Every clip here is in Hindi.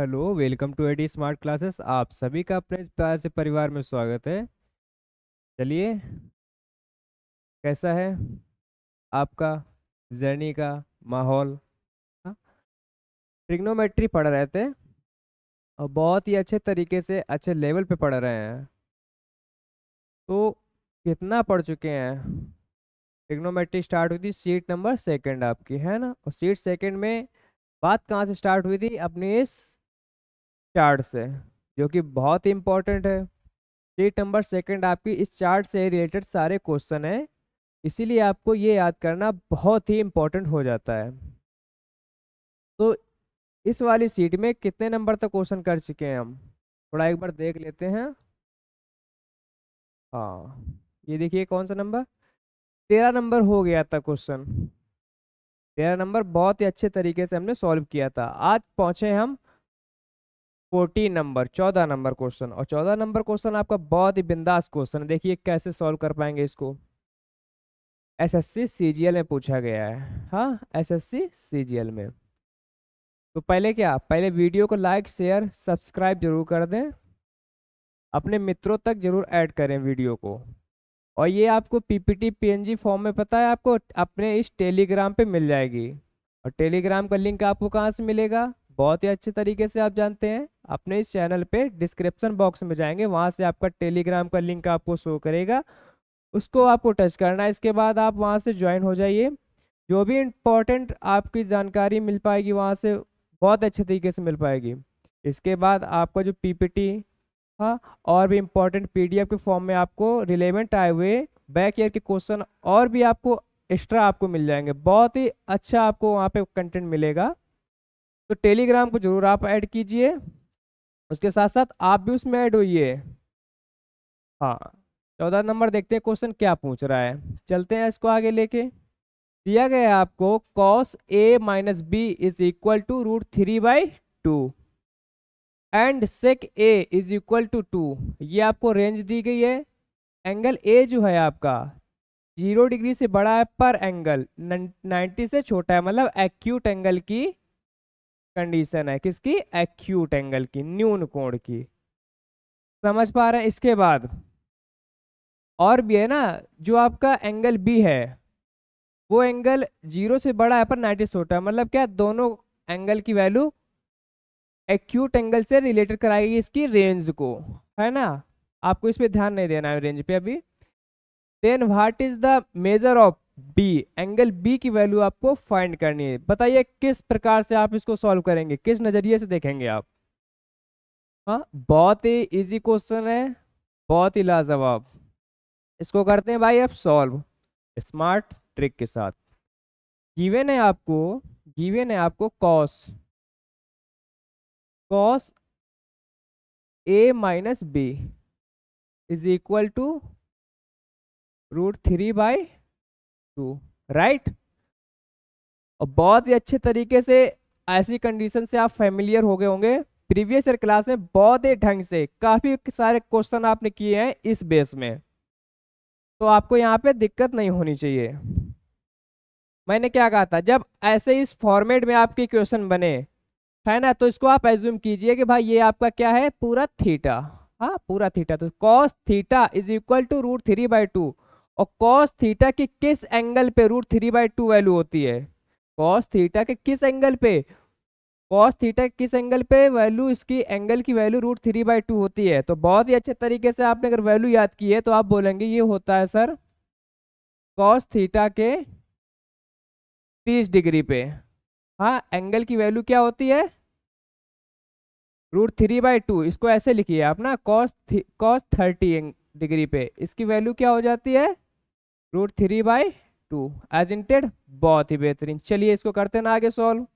Hello welcome to A D smart classes आप सभी का अपने प्यार से परिवार में स्वागत है चलिए कैसा है आपका जर्नी का माहौल हाँ, ट्रिग्नोमेट्री पढ़ रहे थे और बहुत ही अच्छे तरीके से अच्छे लेवल पे पढ़ रहे हैं तो कितना पढ़ चुके हैं ट्रिग्नोमेट्री स्टार्ट हुई थी सीट नंबर सेकंड आपकी है ना और सीट सेकंड में बात कहाँ से स्टार्ट हुई थी अपने इस चार्ट से जो कि बहुत ही इम्पोर्टेंट है डेट नंबर सेकंड आपकी इस चार्ट से रिलेटेड सारे क्वेश्चन हैं इसीलिए आपको ये याद करना बहुत ही इम्पोर्टेंट हो जाता है तो इस वाली सीट में कितने नंबर तक क्वेश्चन कर चुके हैं हम थोड़ा एक बार देख लेते हैं हाँ ये देखिए कौन सा नंबर तेरह नंबर हो गया था क्वेश्चन तेरह नंबर बहुत ही अच्छे तरीके से हमने सॉल्व किया था आज पहुँचे हम फोर्टीन नंबर चौदह नंबर क्वेश्चन और चौदह नंबर क्वेश्चन आपका बहुत ही बिंदास क्वेश्चन है देखिए कैसे सॉल्व कर पाएंगे इसको एसएससी सीजीएल में पूछा गया है हाँ एसएससी सीजीएल में तो पहले क्या पहले वीडियो को लाइक शेयर सब्सक्राइब जरूर कर दें अपने मित्रों तक जरूर ऐड करें वीडियो को और ये आपको पीपीटी पीएनजी फॉर्म में पता है आपको अपने इस टेलीग्राम पे मिल जाएगी और टेलीग्राम का लिंक आपको कहाँ से मिलेगा बहुत ही अच्छे तरीके से आप जानते हैं अपने इस चैनल पे डिस्क्रिप्शन बॉक्स में जाएंगे वहाँ से आपका टेलीग्राम का लिंक आपको शो करेगा उसको आपको टच करना है इसके बाद आप वहाँ से ज्वाइन हो जाइए जो भी इम्पोर्टेंट आपकी जानकारी मिल पाएगी वहाँ से बहुत अच्छे तरीके से मिल पाएगी इसके बाद आपका जो टी हाँ और भी इम्पोर्टेंट एफ के फॉर्म में आपको रिलेवेंट आए हुए बैक ईयर के क्वेश्चन और भी आपको एक्स्ट्रा आपको मिल जाएंगे बहुत ही अच्छा आपको वहाँ पे कंटेंट मिलेगा तो टेलीग्राम को ज़रूर आप ऐड कीजिए उसके साथ साथ आप भी उसमें ऐड होइए हाँ चौदह नंबर देखते हैं क्वेश्चन क्या पूछ रहा है चलते हैं इसको आगे लेके दिया गया है आपको cos A minus B is equal to root three by two and sec A is equal to two ये आपको रेंज दी गई है एंगल ए जो है आपका जीरो डिग्री से बड़ा है पर एंगल नाइन्टी से छोटा है मतलब एक्यूट एंगल की कंडीशन है किसकी एक्यूट एंगल की न्यून कोण की समझ पा रहे हैं इसके बाद और भी है ना जो आपका एंगल बी है वो एंगल जीरो से बड़ा है पर नाइटी छोटा है मतलब क्या दोनों एंगल की वैल्यू एक्यूट एंगल से रिलेटेड कराएगी इसकी रेंज को है ना आपको इस पर ध्यान नहीं देना है रेंज पे अभी then what is the measure of B angle B की वैल्यू आपको फाइंड करनी है बताइए किस प्रकार से आप इसको सॉल्व करेंगे किस नज़रिए से देखेंगे आप हाँ बहुत ही इजी क्वेश्चन है बहुत ही लाजवाब इसको करते हैं भाई आप सॉल्व स्मार्ट ट्रिक के साथ गिवेन है आपको गिवेन है आपको cos cos A minus B is equal to root three by two right और बहुत ही अच्छे तरीके से ऐसी कंडीशन से आप फेमिलियर हो गए होंगे प्रीवियस ईयर क्लास में बहुत ही ढंग से काफ़ी सारे क्वेश्चन आपने किए हैं इस बेस में तो आपको यहाँ पे दिक्कत नहीं होनी चाहिए मैंने क्या कहा था जब ऐसे इस फॉर्मेट में आपके क्वेश्चन बने है ना तो इसको आप एज्यूम कीजिए कि भाई ये आपका क्या है पूरा थीटा हाँ पूरा थीटा तो cos theta is equal to root three by two और कॉस थीटा के किस एंगल पे root three by two value होती है कॉस थीटा के किस एंगल पे कॉस थीटा किस एंगल पे वैल्यू इसकी एंगल की value root three by two होती है तो बहुत ही अच्छे तरीके से आपने अगर वैल्यू याद की है तो आप बोलेंगे ये होता है सर कॉस थीटा के तीस डिग्री पे हाँ एंगल की वैल्यू क्या होती है रूट थ्री बाई टू इसको ऐसे लिखिए आप ना कॉस थी कॉस थर्टी डिग्री पे इसकी वैल्यू क्या हो जाती है root three by two as intended बहुत ही बेहतरीन चलिए इसको करते हैं ना आगे सॉल्व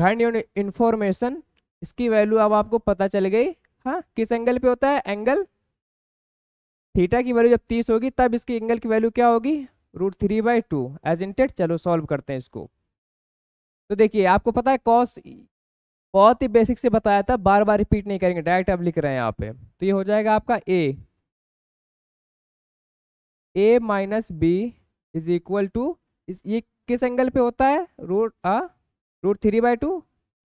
घन इंफॉर्मेशन इसकी वैल्यू अब आपको पता चल गई हाँ किस एंगल पे होता है एंगल थीटा की वैल्यू जब तीस होगी तब इसकी एंगल की वैल्यू क्या होगी root three by two as intended चलो सॉल्व करते हैं इसको तो देखिए आपको पता है कॉस बहुत ही बेसिक से बताया था बार बार रिपीट नहीं करेंगे डायरेक्ट अब लिख रहे हैं यहाँ पे तो ये हो जाएगा आपका A A minus B is equal to इस ये किस एंगल पे होता है रूट आ root three by two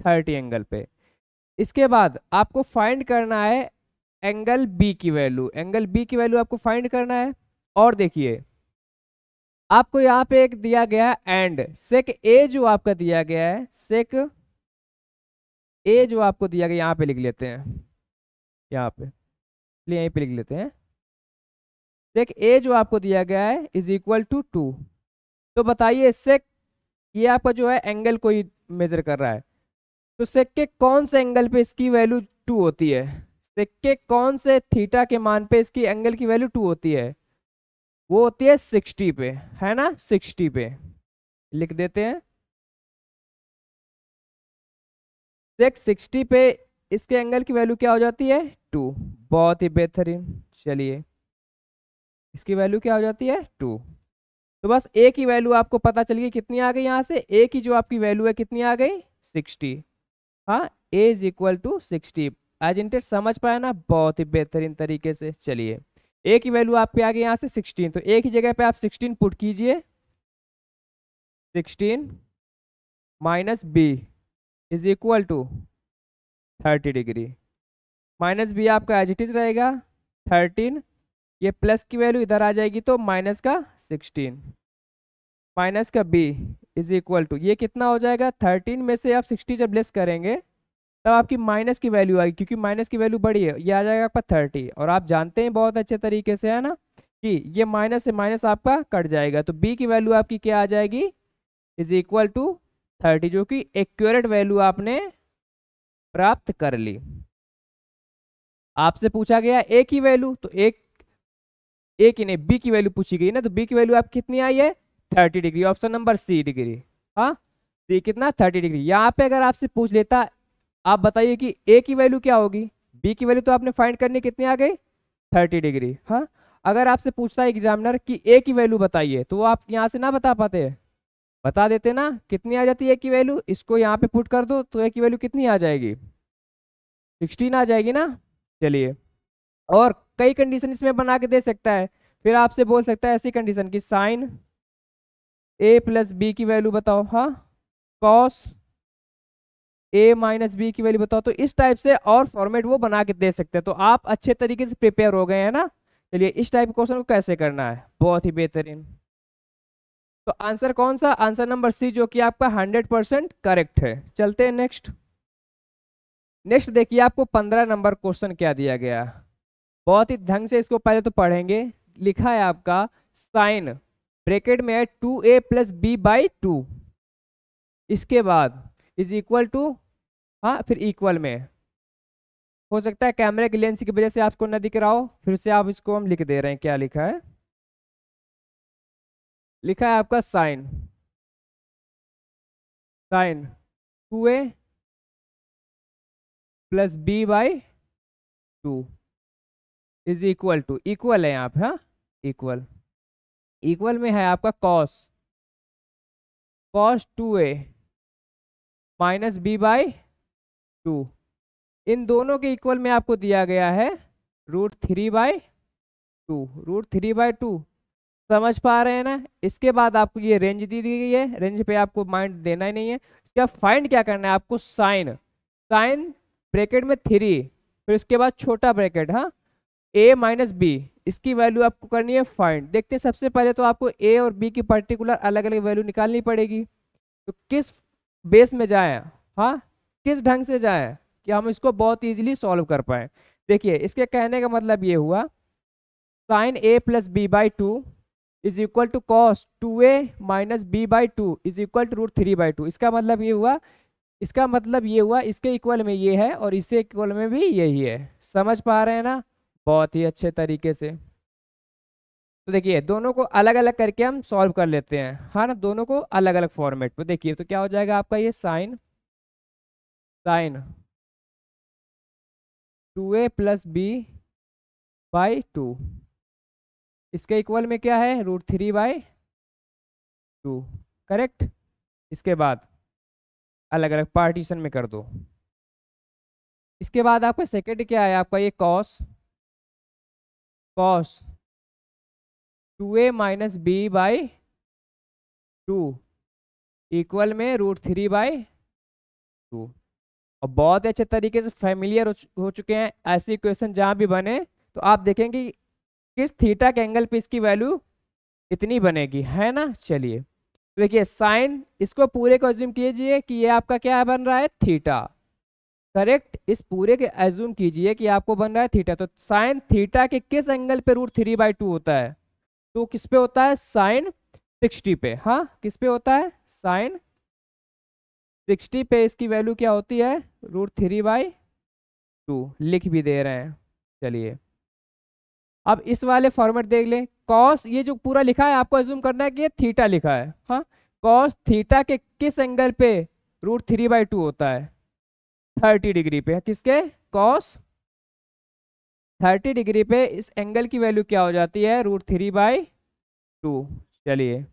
thirty angle पे इसके बाद आपको फाइंड करना है एंगल बी की वैल्यू एंगल बी की वैल्यू आपको फाइंड करना है और देखिए आपको यहाँ पे एक दिया गया है एंड सेक ए जो आपका दिया गया है सेक ए जो आपको दिया गया यहाँ पे लिख लेते हैं यहाँ पे यहीं पे लिख लेते हैं देख ए जो आपको दिया गया है इज इक्वल टू टू तो बताइए इससे ये आपका जो है एंगल कोई मेजर कर रहा है तो सेक के कौन से एंगल पे इसकी वैल्यू टू होती है सेक के कौन से थीटा के मान पे इसकी एंगल की वैल्यू टू होती है वो होती है सिक्सटी पे है ना सिक्सटी पे लिख देते हैं सेक सिक्सटी पे इसके एंगल की वैल्यू क्या हो जाती है टू बहुत ही बेहतरीन चलिए इसकी वैल्यू क्या हो जाती है टू तो बस ए की वैल्यू आपको पता चल गई कितनी आ गई यहाँ से ए की जो आपकी वैल्यू है कितनी आ गई सिक्सटी हाँ A is equal to sixty intended समझ पाए ना बहुत ही बेहतरीन तरीके से चलिए ए की वैल्यू आपके आ गई यहाँ से सिक्सटीन तो ए की जगह पे आप सिक्सटीन पुट कीजिए sixteen minus B is equal to thirty degree minus B आपका एज इट इज रहेगा थर्टीन ये प्लस की वैल्यू इधर आ जाएगी तो माइनस का सिक्सटीन माइनस का बी इज इक्वल टू ये कितना हो जाएगा थर्टीन में से आप सिक्सटी जब लेस करेंगे तब आपकी माइनस की वैल्यू आएगी क्योंकि माइनस की वैल्यू बड़ी है ये आ जाएगा आपका थर्टी और आप जानते हैं बहुत अच्छे तरीके से है ना कि ये माइनस से माइनस आपका कट जाएगा तो बी की वैल्यू आपकी क्या आ जाएगी इज इक्वल टू थर्टी जो कि एक्यूरेट वैल्यू आपने प्राप्त कर ली आपसे पूछा गया ए की वैल्यू तो एक ए की नहीं बी की वैल्यू पूछी गई ना तो बी की वैल्यू आप कितनी आई है thirty degree option number C degree हाँ सी कितना थर्टी डिग्री यहाँ पे अगर आपसे पूछ लेता आप बताइए कि ए की वैल्यू क्या होगी बी की वैल्यू तो आपने फाइंड करनी कितनी आ गई थर्टी डिग्री हाँ अगर आपसे पूछता है एग्जामिनर कि ए की वैल्यू बताइए तो आप यहाँ से ना बता पाते बता देते ना कितनी आ जाती है ए की वैल्यू इसको यहाँ पे पुट कर दो तो ए की वैल्यू कितनी आ जाएगी सिक्सटीन आ जाएगी ना चलिए और कई कंडीशन इसमें बना के दे सकता है फिर आपसे बोल सकता है ऐसी कंडीशन की साइन ए प्लस बी की वैल्यू बताओ हाँ कॉस ए माइनस बी की वैल्यू बताओ तो इस टाइप से और फॉर्मेट वो बना के दे सकते हैं तो आप अच्छे तरीके से प्रिपेयर हो गए हैं ना चलिए इस टाइप के क्वेश्चन को कैसे करना है बहुत ही बेहतरीन तो आंसर कौन सा आंसर नंबर सी जो कि आपका हंड्रेड परसेंट करेक्ट है चलते हैं नेक्स्ट नेक्स्ट देखिए आपको पंद्रह नंबर क्वेश्चन क्या दिया गया बहुत ही ढंग से इसको पहले तो पढ़ेंगे लिखा है आपका साइन ब्रैकेट में है two A plus B by two इसके बाद इज इक्वल टू हाँ फिर इक्वल में हो सकता है कैमरे की लेंस की वजह से आपको ना दिख रहा हो फिर से आप इसको हम लिख दे रहे हैं क्या लिखा है लिखा है आपका sine sine two A plus B by two is equal to equal है यहाँ पे हाँ इक्वल इक्वल में है आपका cos cos two A minus B by two इन दोनों के इक्वल में आपको दिया गया है root three by two root three by two समझ पा रहे हैं ना इसके बाद आपको ये रेंज दी दी गई है रेंज पे आपको माइंड देना ही नहीं है इसका फाइंड क्या करना है आपको साइन साइन ब्रैकेट में थ्री फिर उसके बाद छोटा ब्रैकेट हाँ ए माइनस बी इसकी वैल्यू आपको करनी है फाइंड देखते हैं सबसे पहले तो आपको ए और बी की पर्टिकुलर अलग अलग वैल्यू निकालनी पड़ेगी तो किस बेस में जाएं हाँ किस ढंग से जाएं कि हम इसको बहुत ईजिली सॉल्व कर पाएँ देखिए इसके कहने का मतलब ये हुआ sine A plus B by two is equal to cos two A minus B by two is equal to root three by two इसका मतलब ये हुआ इसका मतलब ये हुआ इसके इक्वल में ये है और इसके इक्वल में भी यही है समझ पा रहे हैं ना बहुत ही अच्छे तरीके से तो देखिए दोनों को अलग अलग करके हम सॉल्व कर लेते हैं हाँ ना दोनों को अलग अलग फॉर्मेट में देखिए तो क्या हो जाएगा आपका ये sine sine two A plus B by two इसके इक्वल में क्या है root three by two correct इसके बाद अलग अलग पार्टीशन में कर दो इसके बाद आपका सेकेंड क्या है आपका ये cos cos two A minus B by two equal में रूट थ्री बाई टू और बहुत अच्छे तरीके से फैमिलियर हो चुके हैं ऐसे इक्वेशन जहाँ भी बने तो आप देखेंगे किस थीटा के एंगल पे इसकी वैल्यू इतनी बनेगी है ना चलिए तो देखिए साइन इसको पूरे को एज्यूम कीजिए कि ये आपका क्या बन रहा है थीटा करेक्ट इस पूरे के एज्यूम कीजिए कि आपको बन रहा है थीटा तो साइन थीटा के किस एंगल पे रूट थ्री बाई टू होता है तो किस पे होता है साइन सिक्सटी पे हाँ किस पे होता है साइन सिक्सटी पे इसकी वैल्यू क्या होती है रूट थ्री बाई टू लिख भी दे रहे हैं चलिए अब इस वाले फॉर्मेट देख लें कॉस ये जो पूरा लिखा है आपको एज्यूम करना है कि ये थीटा लिखा है हाँ कॉस थीटा के किस एंगल पे रूट थ्री बाई टू होता है थर्टी डिग्री पे किसके कॉस थर्टी डिग्री पे इस एंगल की वैल्यू क्या हो जाती है रूट थ्री बाई टू चलिए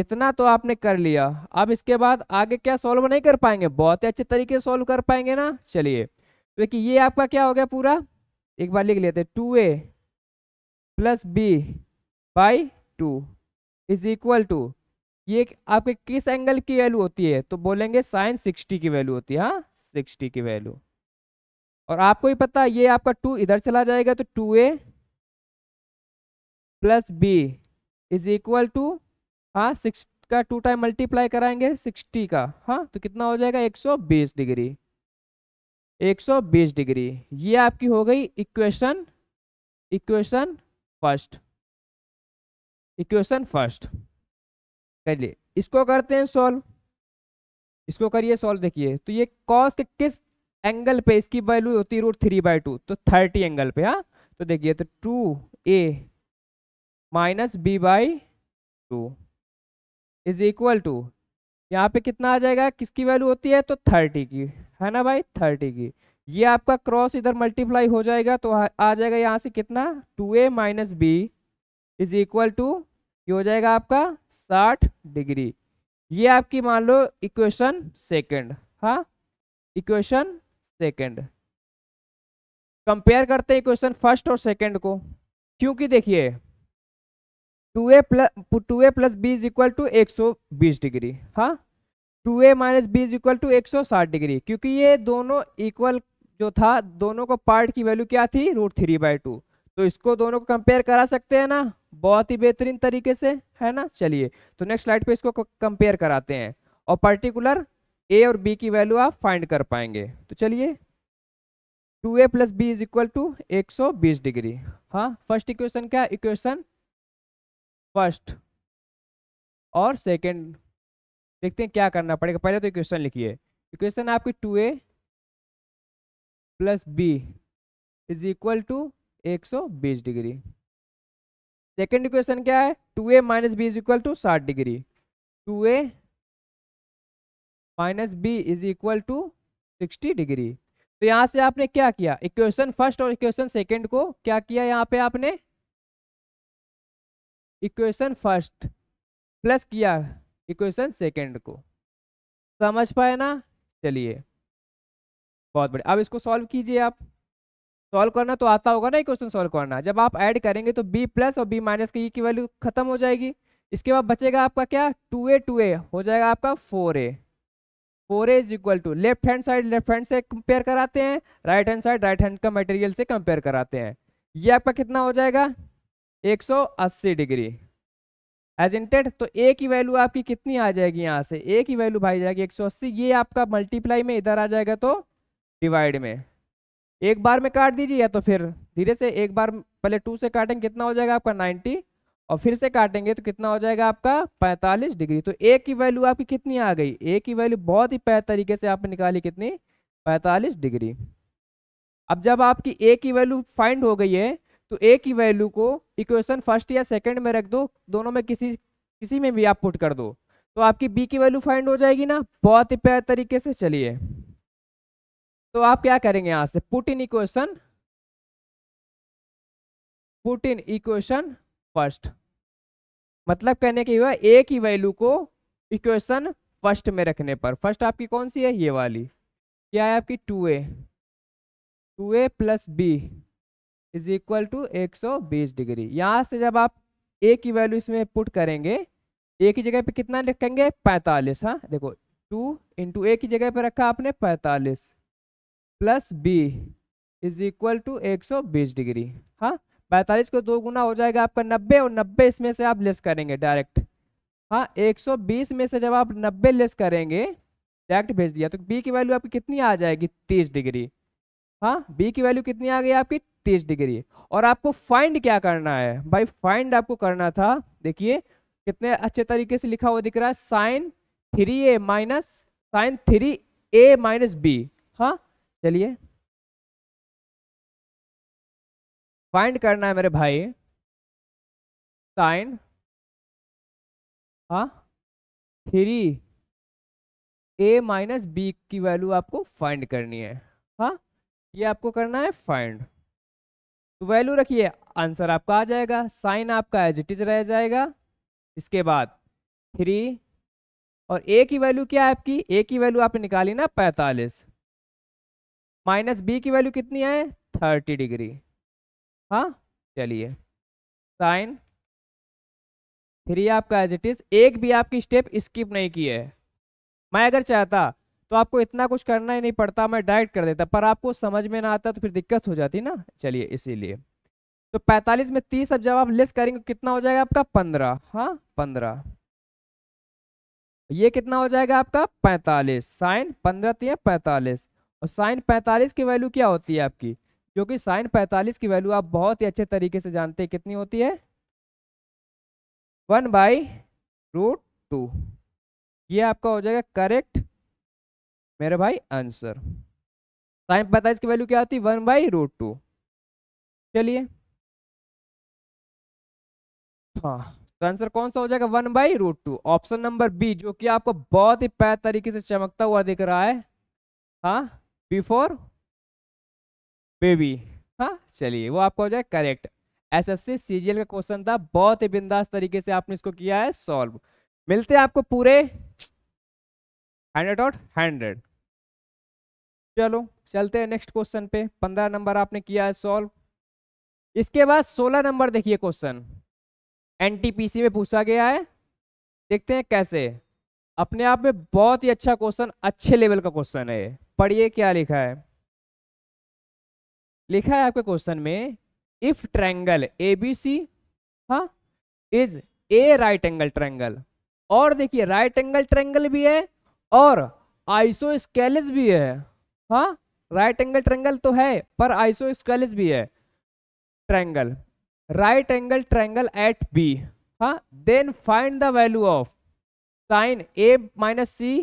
इतना तो आपने कर लिया अब इसके बाद आगे क्या सॉल्व नहीं कर पाएंगे बहुत ही अच्छे तरीके से सॉल्व कर पाएंगे ना चलिए क्योंकि तो ये आपका क्या हो गया पूरा एक बार लिख लेते two A plus B by two is equal to ये आपके किस एंगल की वैल्यू होती है तो बोलेंगे साइन सिक्सटी की वैल्यू होती है हाँ सिक्सटी की वैल्यू और आपको ही पता ये आपका टू इधर चला जाएगा तो two A plus B is equal to हाँ सिक्स का टू टाइम मल्टीप्लाई कराएंगे सिक्सटी का हाँ तो कितना हो जाएगा एक सौ बीस डिग्री एक सौ बीस डिग्री ये आपकी हो गई equation equation first equation first चलिए इसको करते हैं सॉल्व इसको करिए सॉल्व देखिए तो ये कॉस के किस एंगल पे इसकी वैल्यू होती है रूट थ्री बाई टू तो थर्टी एंगल पे हाँ तो देखिए तो two A minus B by two is equal to यहाँ पे कितना आ जाएगा किसकी वैल्यू होती है तो थर्टी की है ना भाई थर्टी की ये आपका क्रॉस इधर मल्टीप्लाई हो जाएगा तो आ जाएगा यहाँ से कितना two A minus B is equal to ये हो जाएगा आपका साठ डिग्री ये आपकी मान लो इक्वेशन सेकंड हाँ इक्वेशन सेकंड कंपेयर करते हैं इक्वेशन फर्स्ट और सेकंड को क्योंकि देखिए two A plus two A plus B is equal to एक सौ बीस डिग्री हाँ two A minus B is equal to एक सौ साठ डिग्री क्योंकि ये दोनों इक्वल जो था दोनों को पार्ट की वैल्यू क्या थी रूट थ्री बाई टू तो इसको दोनों को कंपेयर करा सकते हैं ना बहुत ही बेहतरीन तरीके से है ना चलिए तो नेक्स्ट स्लाइड पे इसको कंपेयर कराते हैं और पर्टिकुलर ए और बी की वैल्यू आप फाइंड कर पाएंगे तो चलिए two A plus B is equal to एक सौ बीस डिग्री हाँ फर्स्ट इक्वेशन क्या इक्वेशन फर्स्ट और सेकेंड देखते हैं क्या करना पड़ेगा पहले तो इक्वेशन लिखिए इक्वेशन आपकी two A plus B is equal to 120 degree second equation क्या है two A minus B is equal to साठ degree two A minus B is equal to sixty degree तो यहाँ से आपने क्या किया इक्वेशन फर्स्ट और इक्वेशन सेकेंड को क्या किया यहाँ पे आपने इक्वेशन फर्स्ट प्लस किया इक्वेशन सेकेंड को समझ पाए ना चलिए बहुत बढ़िया अब इसको सॉल्व कीजिए आप सॉल्व करना तो आता होगा ना ये क्वेश्चन सॉल्व करना जब आप ऐड करेंगे तो बी प्लस और बी माइनस की की वैल्यू खत्म हो जाएगी इसके बाद बचेगा आपका क्या टू ए टू ए हो जाएगा आपका four A four A is equal to left hand side left hand से कंपेयर कराते हैं right hand side right hand का मटेरियल से कंपेयर कराते हैं ये आपका कितना हो जाएगा अस्सी डिग्री एजेंटेड तो ए की वैल्यू आपकी कितनी आ जाएगी यहाँ से ए की वैल्यू भाई जाएगी अस्सी ये आपका मल्टीप्लाई में इधर आ जाएगा तो डिवाइड में एक बार में काट दीजिए या तो फिर धीरे से एक बार पहले टू से काटेंगे कितना हो जाएगा आपका नाइन्टी और फिर से काटेंगे तो कितना हो जाएगा आपका पैंतालीस डिग्री तो ए की वैल्यू आपकी कितनी आ गई ए की वैल्यू बहुत ही पैर तरीके से आपने निकाली कितनी पैंतालीस डिग्री अब जब आपकी ए की वैल्यू फाइंड हो गई है तो ए की वैल्यू को इक्वेशन फर्स्ट या सेकंड में रख दो दोनों में किसी किसी में भी आप पुट कर दो तो आपकी बी की वैल्यू फाइंड हो जाएगी ना बहुत ही प्यार तरीके से चलिए तो आप क्या करेंगे यहां से put in equation put in equation first मतलब कहने की हुआ ए की वैल्यू को इक्वेशन फर्स्ट में रखने पर फर्स्ट आपकी कौन सी है ये वाली क्या है आपकी two A two A plus B is equal to एक सौ बीस डिग्री यहाँ से जब आप ए की वैल्यू इसमें पुट करेंगे ए की जगह पे कितना लिखेंगे पैंतालीस हाँ देखो टू इंटू ए की जगह पे रखा आपने पैंतालीस plus B is equal to एक सौ बीस डिग्री हाँ पैंतालीस को दो गुना हो जाएगा आपका नब्बे और नब्बे इसमें से आप लेस करेंगे डायरेक्ट हाँ 120 में से जब आप नब्बे लेस करेंगे डायरेक्ट भेज दिया तो बी की वैल्यू आपकी कितनी आ जाएगी तीस डिग्री हाँ बी की वैल्यू कितनी आ गई आपकी तीस डिग्री और आपको फाइंड क्या करना है भाई फाइंड आपको करना था देखिए कितने अच्छे तरीके से लिखा हुआ दिख रहा है sine three A minus sine three A minus B चलिए फाइंड करना है मेरे भाई साइन हाँ थ्री ए माइनस बी की वैल्यू आपको फाइंड करनी है हाँ ये आपको करना है फाइंड तो वैल्यू रखिए आंसर आपका आ जाएगा साइन आपका एज इट इज रह जाएगा इसके बाद थ्री और ए की वैल्यू क्या है आपकी ए की वैल्यू आपने निकाली ना पैंतालीस माइनस बी की वैल्यू कितनी है थर्टी डिग्री हाँ चलिए साइन थ्री आपका एज इट इज एक भी आपकी स्टेप स्किप नहीं की है मैं अगर चाहता तो आपको इतना कुछ करना ही नहीं पड़ता मैं डायरेक्ट कर देता पर आपको समझ में ना आता तो फिर दिक्कत हो जाती ना चलिए इसीलिए तो 45 में 30 अब जब आप लेस करेंगे कितना हो जाएगा आपका 15 हाँ 15 ये कितना हो जाएगा आपका 45 साइन 15 तीन पैंतालीस और साइन पैंतालीस की वैल्यू क्या होती है आपकी जो कि साइन पैंतालीस की वैल्यू आप बहुत ही अच्छे तरीके से जानते हैं कितनी होती है वन बाई रूट टू ये आपका हो जाएगा करेक्ट मेरे भाई आंसर साइन पैंतालीस की वैल्यू क्या होती है वन बाई रूट टू चलिए हाँ तो आंसर कौन सा हो जाएगा one by root two option number B जो कि आपको बहुत ही पैर तरीके से चमकता हुआ दिख रहा है हाँ बिफोर बेबी हाँ चलिए वो आपका हो जाए करेक्ट एसएससी सीजीएल का क्वेश्चन था बहुत ही बिंदास तरीके से आपने इसको किया है सॉल्व मिलते हैं आपको पूरे हंड्रेड और हंड्रेड चलो चलते हैं नेक्स्ट क्वेश्चन पे पंद्रह नंबर आपने किया है सॉल्व इसके बाद सोलह नंबर देखिए क्वेश्चन एनटीपीसी में पूछा गया है देखते हैं कैसे अपने आप में बहुत ही अच्छा क्वेश्चन अच्छे लेवल का क्वेश्चन है पढ़िए क्या लिखा है लिखा है आपके क्वेश्चन में if triangle A B C हा is a right angle triangle और देखिए राइट एंगल ट्रैंगल भी है और आइसो स्केलिस भी है हा राइट एंगल ट्रैंगल तो है पर आइसो स्केलिस भी है triangle right angle triangle at B हा then find the value of sine A minus C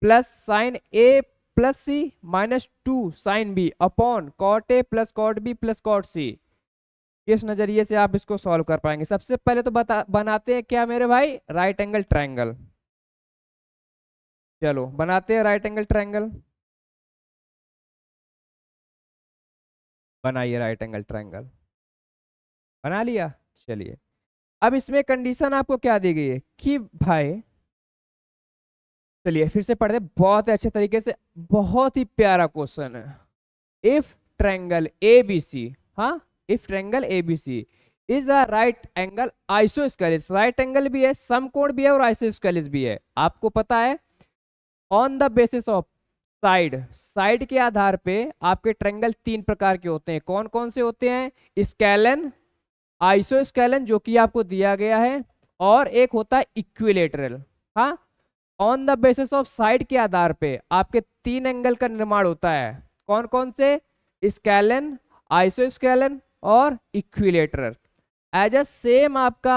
plus sine A plus C minus two sine B upon cot A plus cot B plus cot C किस नज़रिए से आप इसको सॉल्व कर पाएंगे सबसे पहले तो बता बनाते हैं क्या मेरे भाई राइट एंगल ट्राइंगल चलो बनाते हैं राइट एंगल ट्राइंगल बनाइए राइट एंगल ट्राइंगल बना लिया चलिए अब इसमें कंडीशन आपको क्या दी गई है कि भाई चलिए फिर से पढ़ते बहुत ही अच्छे तरीके से बहुत ही प्यारा क्वेश्चन है if triangle A B C हाँ if triangle A B C is a right angle isosceles right angle भी है समकोण भी है और आइसो स्कैलिस भी है आपको पता है on the basis of side side के आधार पे आपके ट्रेंगल तीन प्रकार के होते हैं कौन कौन से होते हैं स्केलन आइसो स्केलन जो कि आपको दिया गया है और एक होता है इक्विलेटरल हाँ on the basis of side के आधार पे आपके तीन एंगल का निर्माण होता है कौन कौन से आइसो आइसोस्कैलन और इक्विलेटर एज अ सेम आपका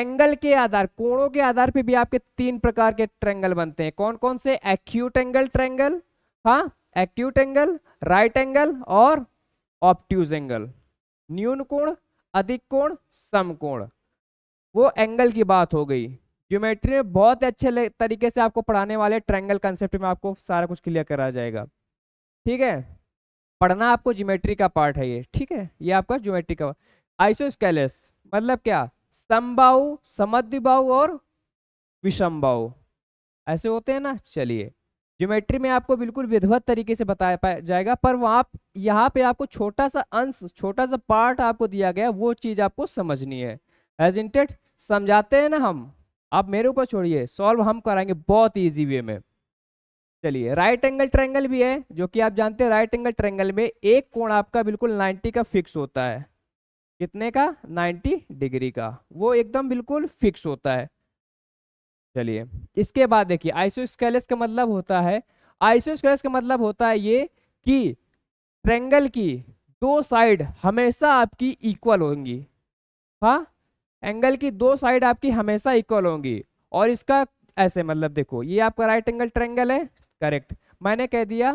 एंगल के आधार कोणों के आधार पे भी आपके तीन प्रकार के ट्रेंगल बनते हैं कौन कौन से एक्यूट एंगल ट्रेंगल हाँ एक्यूट एंगल राइट एंगल और ऑप्टूज एंगल न्यून कोण अधिक कोण सम कोण वो एंगल की बात हो गई ज्योमेट्री में बहुत अच्छे तरीके से आपको पढ़ाने वाले ट्रैंगल कंसेप्ट में आपको सारा कुछ क्लियर करा जाएगा ठीक है पढ़ना आपको ज्योमेट्री का पार्ट है ये ठीक है ये आपका ज्योमेट्री का आइसोस्केलेस मतलब क्या समबाहु समद्विबाहु और विषमबाहु ऐसे होते हैं ना चलिए ज्योमेट्री में आपको बिल्कुल विधवत तरीके से बताया जाएगा पर वहाँ यहाँ पे आपको छोटा सा अंश छोटा सा पार्ट आपको दिया गया वो चीज़ आपको समझनी है एज इंटेड समझाते हैं ना हम आप मेरे ऊपर छोड़िए सॉल्व हम कराएंगे बहुत ईजी वे में चलिए राइट एंगल ट्रेंगल भी है जो कि आप जानते हैं राइट एंगल ट्रेंगल में एक कोण आपका बिल्कुल 90 का फिक्स होता है कितने का 90 डिग्री का वो एकदम बिल्कुल फिक्स होता है चलिए इसके बाद देखिए आइसोस्केलेस का मतलब होता है आइसोस्केलेस का मतलब होता है ये कि ट्रेंगल की दो साइड हमेशा आपकी इक्वल होंगी हाँ एंगल की दो साइड आपकी हमेशा इक्वल होंगी और इसका ऐसे मतलब देखो ये आपका राइट एंगल ट्रेंगल है करेक्ट मैंने कह दिया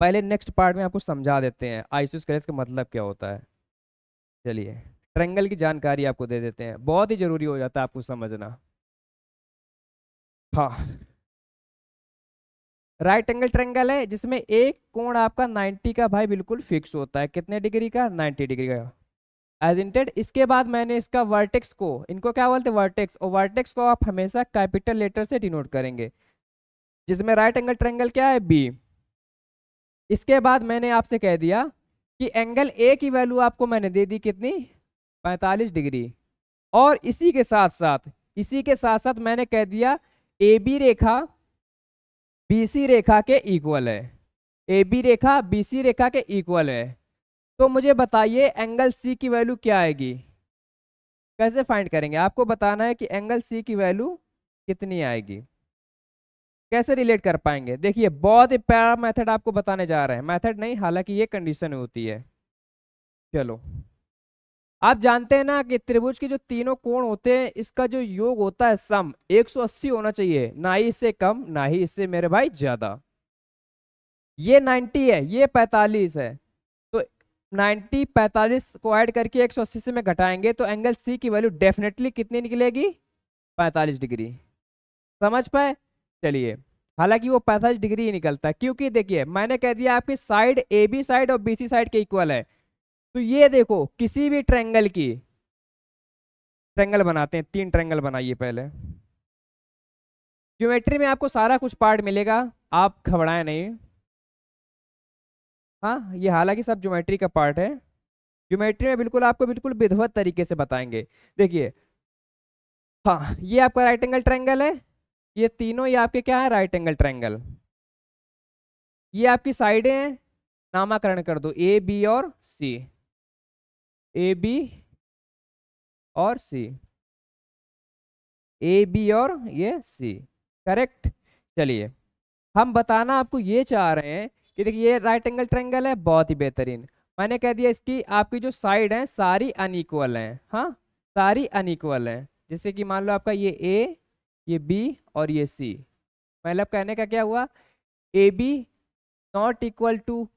पहले नेक्स्ट पार्ट में आपको समझा देते हैं आइसोस क्रेस का मतलब क्या होता है चलिए ट्रेंगल की जानकारी आपको दे देते हैं बहुत ही जरूरी हो जाता है आपको समझना हाँ राइट एंगल ट्रेंगल है जिसमें एक कोण आपका 90 का भाई बिल्कुल फिक्स होता है कितने डिग्री का 90 डिग्री का एजेंटेड इसके बाद मैंने इसका वर्टेक्स को इनको क्या बोलते हैं वर्टेक्स और वर्टेक्स को आप हमेशा कैपिटल लेटर से डिनोट करेंगे जिसमें राइट एंगल ट्रेंगल क्या है बी इसके बाद मैंने आपसे कह दिया कि एंगल ए की वैल्यू आपको मैंने दे दी कितनी 45 डिग्री और इसी के साथ साथ इसी के साथ साथ मैंने कह दिया A B Rekha B C रेखा के इक्वल है A B Rekha B C रेखा के इक्वल है तो मुझे बताइए एंगल सी की वैल्यू क्या आएगी कैसे फाइंड करेंगे आपको बताना है कि एंगल सी की वैल्यू कितनी आएगी कैसे रिलेट कर पाएंगे देखिए बहुत ही प्यारा मेथड आपको बताने जा रहे हैं मेथड नहीं हालांकि ये कंडीशन होती है चलो आप जानते हैं ना कि त्रिभुज के जो तीनों कोण होते हैं इसका जो योग होता है सम 180 होना चाहिए ना ही इससे कम ना ही इससे मेरे भाई ज्यादा ये 90 है ये 45 है नाइन्टी पैंतालीस को ऐड करके एक सौ अस्सी से में घटाएंगे तो एंगल सी की वैल्यू डेफिनेटली कितनी निकलेगी पैंतालीस डिग्री समझ पाए चलिए हालांकि वो पैंतालीस डिग्री ही निकलता है क्योंकि देखिए मैंने कह दिया आपकी साइड ए बी साइड और बी सी साइड के इक्वल है तो ये देखो किसी भी ट्रेंगल की ट्रेंगल बनाते हैं तीन ट्रेंगल बनाइए पहले ज्योमेट्री में आपको सारा कुछ पार्ट मिलेगा आप घबराएं नहीं हाँ ये हालांकि सब ज्योमेट्री का पार्ट है ज्योमेट्री में बिल्कुल आपको बिल्कुल विधवत तरीके से बताएंगे देखिए हाँ ये आपका राइट एंगल ट्रैंगल है ये तीनों ये आपके क्या है राइट एंगल ट्रैंगल ये आपकी साइडें हैं नामाकरण कर दो ए बी और सी ए बी और सी ए बी और ये सी करेक्ट चलिए हम बताना आपको ये चाह रहे हैं कि देखिए ये राइट एंगल ट्रेंगल है बहुत ही बेहतरीन मैंने कह दिया इसकी आपकी जो साइड है सारी अनइक्वल हैं हाँ सारी अनइक्वल हैं जैसे कि मान लो आपका ये ए ये बी और ये सी मतलब कहने का क्या हुआ A B not equal to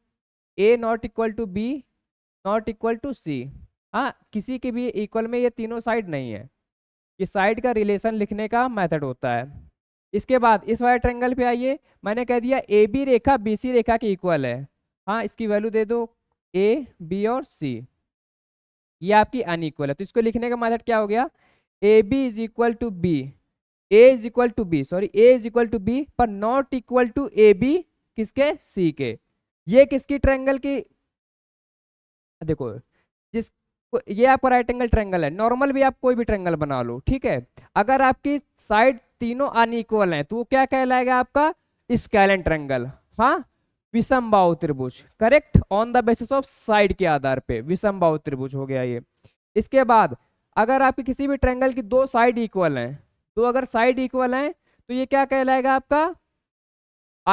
A not equal to B not equal to C हाँ किसी के भी इक्वल में ये तीनों साइड नहीं है ये साइड का रिलेशन लिखने का मेथड होता है इसके बाद इस वाले ट्रेंगल पे आइए मैंने कह दिया A B Rekha B C रेखा के इक्वल है हाँ इसकी वैल्यू दे दो ए बी और सी ये आपकी अनइक्वल है तो इसको लिखने का मेथड क्या हो गया A B is equal to B A is equal to B sorry A is equal to B पर not equal to A B किसके सी के ये किसकी ट्रेंगल की देखो जिस ये आपका राइट एंगल ट्रेंगल है नॉर्मल भी आप कोई भी ट्रेंगल बना लो ठीक है अगर आपकी साइड तीनों अनइक्वल हैं तो वो क्या कहलाएगा आपका स्केलन ट्रैंगल हाँ विषमबाहु त्रिभुज correct on the basis of side के आधार पे विषमबाहु त्रिभुज हो गया ये इसके बाद अगर आपके किसी भी ट्रेंगल की दो साइड इक्वल हैं तो अगर साइड इक्वल हैं तो ये क्या कहलाएगा आपका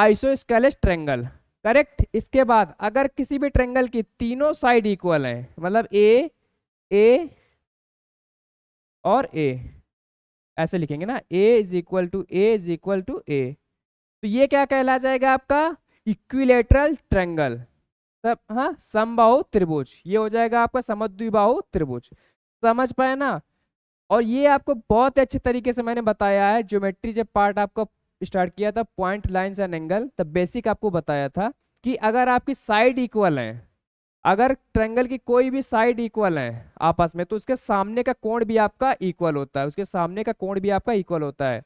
आइसोस्केलेस ट्रेंगल करेक्ट इसके बाद अगर किसी भी ट्रेंगल की तीनों साइड इक्वल हैं मतलब ए ए और ए ऐसे लिखेंगे ना A is equal to A is equal to A तो ये क्या कहला जाएगा आपका इक्विलेटरल ट्रेंगल सब हाँ समबाहु त्रिभुज ये हो जाएगा आपका समद्विबाहु त्रिभुज समझ पाए ना और ये आपको बहुत अच्छे तरीके से मैंने बताया है ज्योमेट्री जब पार्ट आपको स्टार्ट किया था पॉइंट लाइंस एंड एंगल तब बेसिक आपको बताया था कि अगर आपकी साइड इक्वल है अगर ट्रेंगल की कोई भी साइड इक्वल है आपस में तो उसके सामने का कोण भी आपका इक्वल होता है उसके सामने का कोण भी आपका इक्वल होता है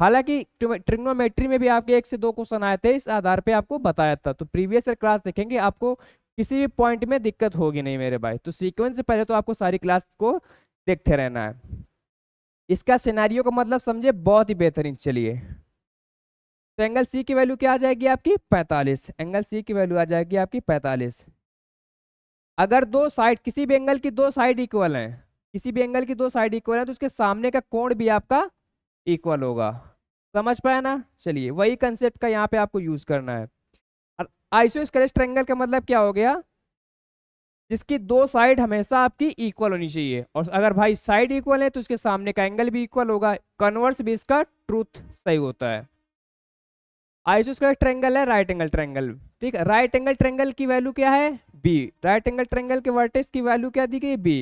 हालांकि ट्रिग्नोमेट्री में भी आपके एक से दो क्वेश्चन आए थे इस आधार पे आपको बताया था तो प्रीवियस क्लास देखेंगे आपको किसी भी पॉइंट में दिक्कत होगी नहीं मेरे भाई तो सीक्वेंस से पहले तो आपको सारी क्लास को देखते रहना है इसका सिनारियो का मतलब समझे बहुत ही बेहतरीन चलिए तो एंगल सी की वैल्यू क्या आ जाएगी आपकी 45 एंगल सी की वैल्यू आ जाएगी आपकी 45 अगर दो साइड किसी भी एंगल की दो साइड इक्वल है किसी भी एंगल की दो साइड इक्वल है तो उसके सामने का कोण भी आपका इक्वल होगा समझ पाया ना चलिए वही कंसेप्ट का यहाँ पे आपको यूज करना है और आइसोस करेस्ट ट्रेंगल का मतलब क्या हो गया जिसकी दो साइड हमेशा आपकी इक्वल होनी चाहिए और अगर भाई साइड इक्वल है तो उसके सामने का एंगल भी इक्वल होगा कन्वर्स भी इसका ट्रूथ सही होता है आइसो स्क्वायर ट्रेंगल है राइट एंगल ट्रेंगल ठीक है राइट एंगल ट्रेंगल की वैल्यू क्या है बी राइट एंगल ट्रेंगल के वर्टेक्स की वैल्यू क्या दी गई बी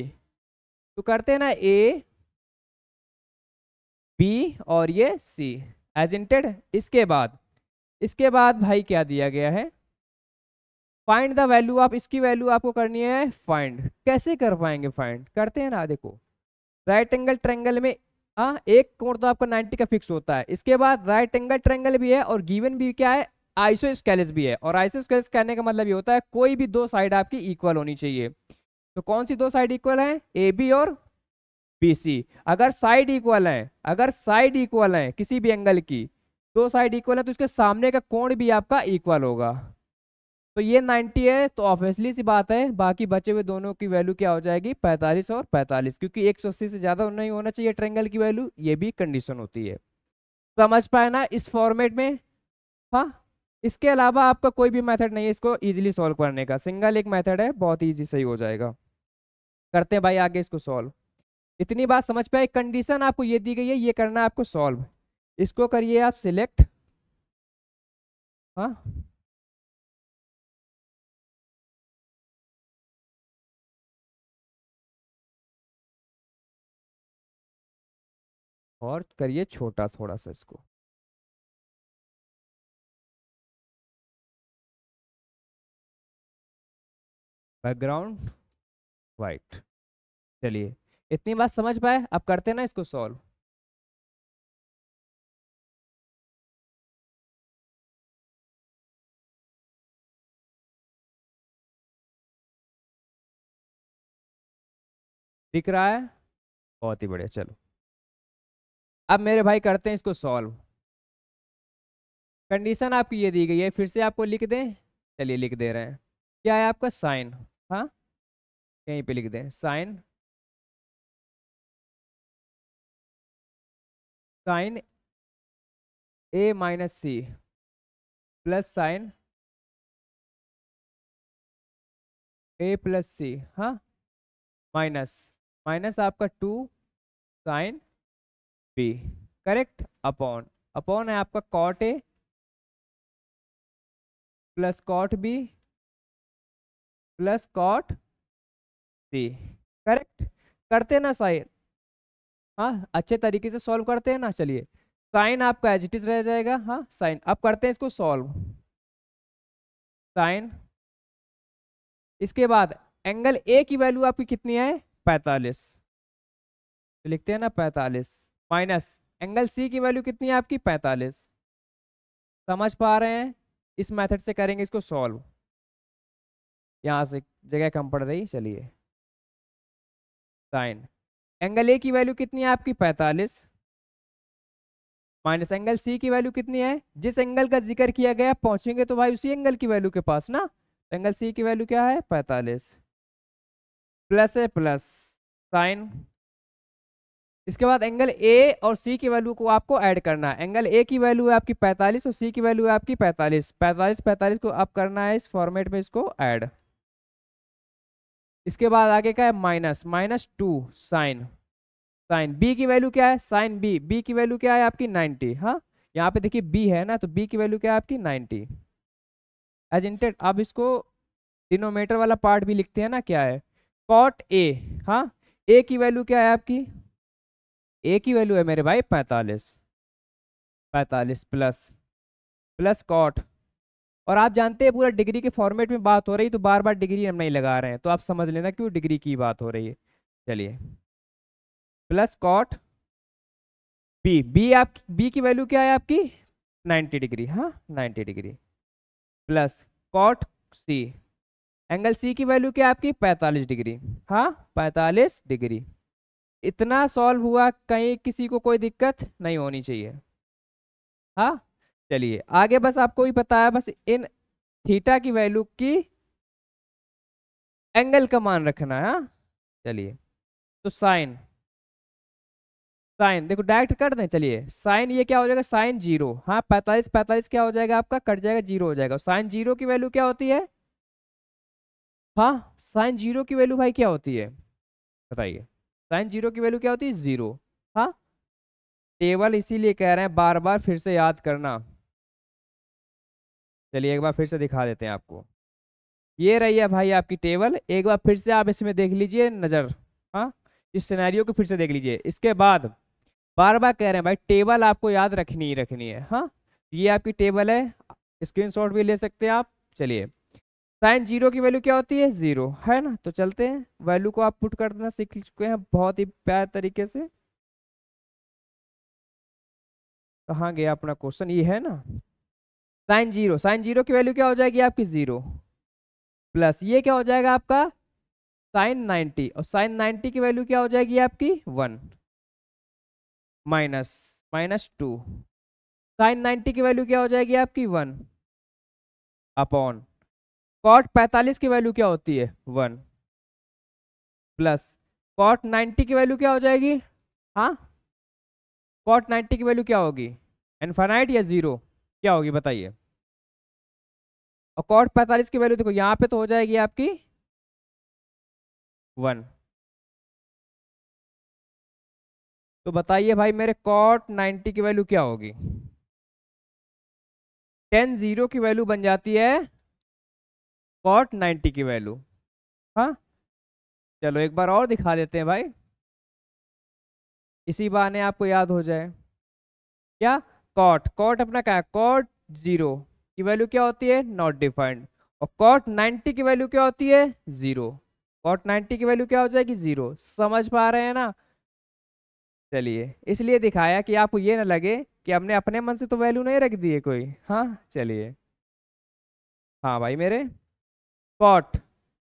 तो करते हैं ना ए बी और ये सी एज इंटेड इसके बाद इसके बाद भाई क्या दिया गया है फाइंड द वैल्यू आप इसकी वैल्यू आपको करनी है फाइंड कैसे कर पाएंगे फाइंड करते हैं ना देखो राइट एंगल ट्रेंगल में आ, हाँ, एक कोण तो आपका 90 का फिक्स होता है इसके बाद राइट एंगल ट्रेंगल भी है और गिवन भी क्या है आइसो स्केलिस भी है और आइसो स्केलिस कहने का मतलब ये होता है कोई भी दो साइड आपकी इक्वल होनी चाहिए तो कौन सी दो साइड इक्वल है ए बी और बी सी अगर साइड इक्वल है अगर साइड इक्वल है किसी भी एंगल की दो साइड इक्वल है तो इसके सामने का कोण भी आपका इक्वल होगा तो ये 90 है तो ऑब्वियसली सी बात है बाकी बचे हुए दोनों की वैल्यू क्या हो जाएगी 45 और 45 क्योंकि 180 से ज़्यादा नहीं होना चाहिए ट्रेंगल की वैल्यू ये भी कंडीशन होती है समझ पाए ना इस फॉर्मेट में हाँ इसके अलावा आपका कोई भी मेथड नहीं है इसको इजीली सॉल्व करने का सिंगल एक मैथड है बहुत ईजी सही हो जाएगा करते हैं भाई आगे इसको सॉल्व इतनी बात समझ पाए कंडीशन आपको ये दी गई है ये करना आपको सॉल्व इसको करिए आप सिलेक्ट हाँ और करिए छोटा थोड़ा सा इसको बैकग्राउंड वाइट चलिए इतनी बात समझ पाए अब करते ना इसको सॉल्व दिख रहा है बहुत ही बढ़िया चलो अब मेरे भाई करते हैं इसको सॉल्व कंडीशन आपकी ये दी गई है फिर से आपको लिख दें चलिए लिख दे रहे हैं क्या है आपका साइन हाँ यहीं पे लिख दें sine sine A minus C plus sine A plus C हाँ माइनस माइनस आपका two sine B correct upon upon है आपका cot A plus cot B plus cot C correct करते ना साइन हाँ अच्छे तरीके से सॉल्व करते हैं ना चलिए साइन आपका एज इट इज रह जाएगा हाँ साइन अब करते हैं इसको सॉल्व साइन इसके बाद एंगल ए की वैल्यू आपकी कितनी है पैंतालीस तो लिखते हैं ना पैंतालीस माइनस एंगल सी की वैल्यू कितनी है आपकी 45 समझ पा रहे हैं इस मेथड से करेंगे इसको सॉल्व यहाँ से जगह कम पड़ रही चलिए साइन एंगल ए की वैल्यू कितनी है आपकी 45 माइनस एंगल सी की वैल्यू कितनी है जिस एंगल का जिक्र किया गया पहुंचेंगे तो भाई उसी एंगल की वैल्यू के पास ना तो एंगल सी की वैल्यू क्या है 45 प्लस है प्लस साइन इसके बाद एंगल ए और सी की वैल्यू को आपको ऐड करना है एंगल ए की वैल्यू है आपकी 45 और सी की वैल्यू है आपकी 45 45 45 को आप करना है इस फॉर्मेट में इसको ऐड इसके बाद आगे क्या है minus minus two sine sine B की वैल्यू क्या है साइन बी बी की वैल्यू क्या है आपकी 90 हाँ यहाँ पे देखिए बी है ना तो बी की वैल्यू क्या है आपकी नाइन्टी एज इंटेड आप इसको डिनोमीटर वाला पार्ट भी लिखते हैं ना क्या है कॉट ए हाँ ए की वैल्यू क्या है आपकी ए की वैल्यू है मेरे भाई पैंतालीस पैंतालीस प्लस प्लस कॉट और आप जानते हैं पूरा डिग्री के फॉर्मेट में बात हो रही तो बार बार डिग्री हम नहीं लगा रहे हैं तो आप समझ लेना क्यों डिग्री की बात हो रही है चलिए प्लस कॉट बी बी आप बी की वैल्यू क्या है आपकी 90 डिग्री हाँ 90 degree plus cot C angle C की वैल्यू क्या है आपकी 45 डिग्री हाँ 45 डिग्री इतना सॉल्व हुआ कहीं किसी को कोई दिक्कत नहीं होनी चाहिए हाँ चलिए आगे बस आपको भी पता है बस इन थीटा की वैल्यू की एंगल का मान रखना है हाँ। चलिए तो साइन साइन देखो डायरेक्ट कर दें चलिए साइन ये क्या हो जाएगा साइन जीरो हाँ पैंतालीस पैंतालीस क्या हो जाएगा आपका कट जाएगा जीरो हो जाएगा साइन जीरो की वैल्यू क्या होती है हाँ साइन जीरो की वैल्यू भाई क्या होती है बताइए साइन जीरो की वैल्यू क्या होती है जीरो हाँ टेबल इसीलिए कह रहे हैं बार बार फिर से याद करना चलिए एक बार फिर से दिखा देते हैं आपको ये रही है भाई आपकी टेबल एक बार फिर से आप इसमें देख लीजिए नज़र हाँ इस सिनेरियो को फिर से देख लीजिए इसके बाद बार बार कह रहे हैं भाई टेबल आपको याद रखनी ही रखनी है हाँ ये आपकी टेबल है स्क्रीनशॉट भी ले सकते हैं आप चलिए साइन जीरो की वैल्यू क्या होती है जीरो है ना तो चलते हैं वैल्यू को आप पुट कर देना सीख चुके हैं बहुत ही प्यार तरीके से कहाँ गया अपना क्वेश्चन ये है ना साइन जीरो साइन जीरो की वैल्यू क्या हो जाएगी आपकी जीरो प्लस ये क्या हो जाएगा आपका साइन नाइन्टी और साइन नाइन्टी की वैल्यू क्या हो जाएगी आपकी one minus minus two sine ninety की वैल्यू क्या हो जाएगी आपकी वन अपॉन कॉट पैंतालीस की वैल्यू क्या होती है वन प्लस कॉट नाइन्टी की वैल्यू क्या हो जाएगी हाँ कॉट नाइन्टी की वैल्यू क्या होगी इन्फानाइट या जीरो क्या होगी बताइए और कॉट पैंतालीस की वैल्यू देखो यहाँ पे तो हो जाएगी आपकी वन तो बताइए भाई मेरे कॉट नाइन्टी की वैल्यू क्या होगी टेन जीरो की वैल्यू बन जाती है कॉट 90 की वैल्यू हाँ चलो एक बार और दिखा देते हैं भाई इसी बहाने आपको याद हो जाए क्या कॉट कॉट अपना क्या है कॉट जीरो की वैल्यू क्या होती है नॉट डिफाइंड और कॉट 90 की वैल्यू क्या होती है जीरो कॉट 90 की वैल्यू क्या हो जाएगी जीरो समझ पा रहे हैं ना चलिए इसलिए दिखाया कि आपको ये ना लगे कि हमने अपने मन से तो वैल्यू नहीं रख दी है कोई हाँ चलिए हाँ भाई मेरे कॉट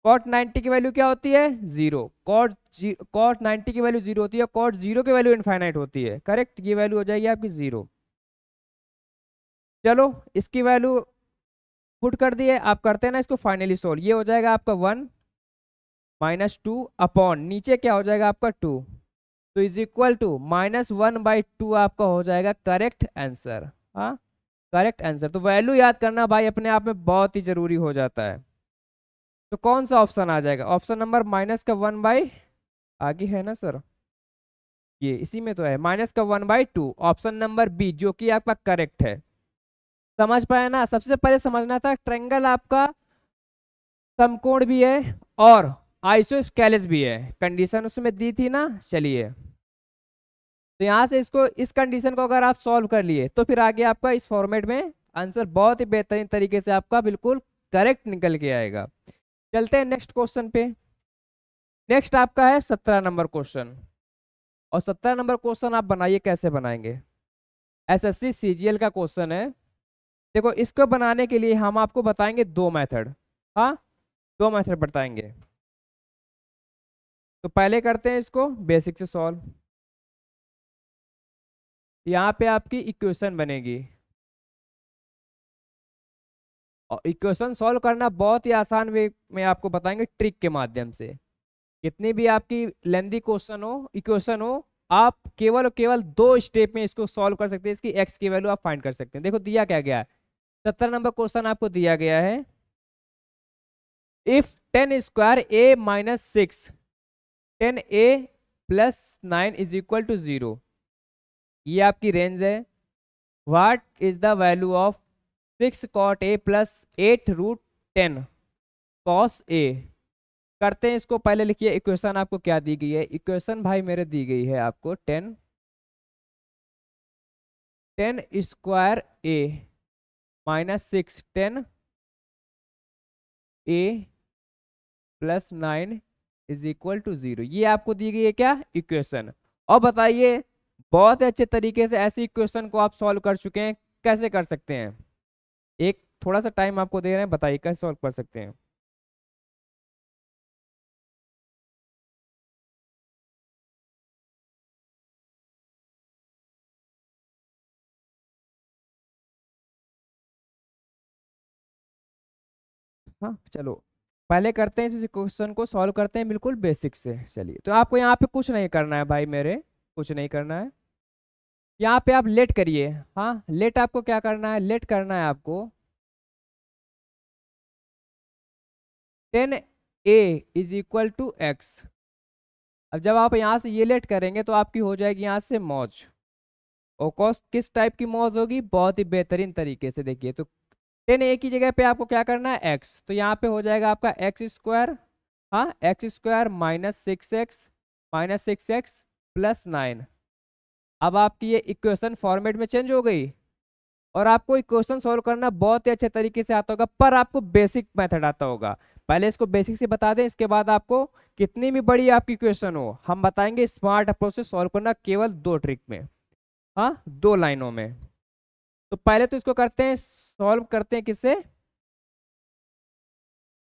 कॉट 90 की वैल्यू क्या होती है जीरो कॉट कॉट नाइन्टी की वैल्यू जीरो होती है कॉट जीरो की वैल्यू इनफाइनाइट होती है करेक्ट ये वैल्यू हो जाएगी आपकी जीरो चलो इसकी वैल्यू फुट कर दिए आप करते हैं ना इसको फाइनली सोल्व ये हो जाएगा आपका वन माइनस टू अपॉन नीचे क्या हो जाएगा आपका टू तो is equal to minus one by two आपका हो जाएगा करेक्ट आंसर हाँ करेक्ट आंसर तो वैल्यू याद करना भाई अपने आप में बहुत ही ज़रूरी हो जाता है तो कौन सा ऑप्शन आ जाएगा ऑप्शन नंबर माइनस का वन बाई आगे है ना सर ये इसी में तो है माइनस का one by two option number B जो कि आपका करेक्ट है समझ पाए ना सबसे पहले समझना था ट्रेंगल आपका समकोण भी है और आइसोस्केलिस भी है कंडीशन उसमें दी थी ना चलिए तो यहाँ से इसको इस कंडीशन को अगर आप सॉल्व कर लिए तो फिर आगे आपका इस फॉर्मेट में आंसर बहुत ही बेहतरीन तरीके से आपका बिल्कुल करेक्ट निकल के आएगा चलते हैं नेक्स्ट क्वेश्चन पे नेक्स्ट आपका है सत्रह नंबर क्वेश्चन और सत्रह नंबर क्वेश्चन आप बनाइए कैसे बनाएंगे एसएससी सीजीएल का क्वेश्चन है देखो इसको बनाने के लिए हम आपको बताएंगे दो मेथड हाँ दो मेथड बताएंगे तो पहले करते हैं इसको बेसिक से सॉल्व यहाँ पे आपकी इक्वेशन बनेगी और इक्वेशन सॉल्व करना बहुत ही आसान वे में आपको बताएंगे ट्रिक के माध्यम से कितनी भी आपकी लेंदी क्वेश्चन हो इक्वेशन हो आप केवल और केवल दो स्टेप में इसको सॉल्व कर सकते हैं इसकी एक्स की वैल्यू आप फाइंड कर सकते हैं देखो दिया क्या गया है सत्तर नंबर क्वेश्चन आपको दिया गया है if tan square A minus six tan A plus nine is equal to zero ये आपकी रेंज है what is the value of six cot A plus eight root ten cos A करते हैं इसको पहले लिखिए इक्वेशन आपको क्या दी गई है इक्वेशन भाई मेरे दी गई है आपको tan tan square A minus six tan A plus nine is equal to zero ये आपको दी गई है क्या इक्वेशन और बताइए बहुत अच्छे तरीके से ऐसी इक्वेशन को आप सॉल्व कर चुके हैं कैसे कर सकते हैं एक थोड़ा सा टाइम आपको दे रहे हैं बताइए कैसे सॉल्व कर सकते हैं हाँ चलो पहले करते हैं इस क्वेश्चन को सॉल्व करते हैं बिल्कुल बेसिक से चलिए तो आपको यहाँ पे कुछ नहीं करना है भाई मेरे कुछ नहीं करना है यहाँ पे आप लेट करिए हाँ लेट आपको क्या करना है लेट करना है आपको tan A is equal to X अब जब आप यहाँ से ये लेट करेंगे तो आपकी हो जाएगी यहाँ से मौज और कॉस्ट किस टाइप की मौज होगी बहुत ही बेहतरीन तरीके से देखिए तो टेन ए की जगह पे आपको क्या करना है एक्स तो यहाँ पे हो जाएगा आपका एक्स स्क्वायर हाँ X square minus six X minus six X plus nine अब आपकी ये इक्वेशन फॉर्मेट में चेंज हो गई और आपको इक्वेशन सॉल्व करना बहुत ही अच्छे तरीके से आता होगा पर आपको बेसिक मेथड आता होगा पहले इसको बेसिक से बता दें इसके बाद आपको कितनी भी बड़ी आपकी इक्वेशन हो हम बताएंगे स्मार्ट अप्रोच से सॉल्व करना केवल दो ट्रिक में हाँ दो लाइनों में तो पहले तो इसको करते हैं सॉल्व करते हैं किससे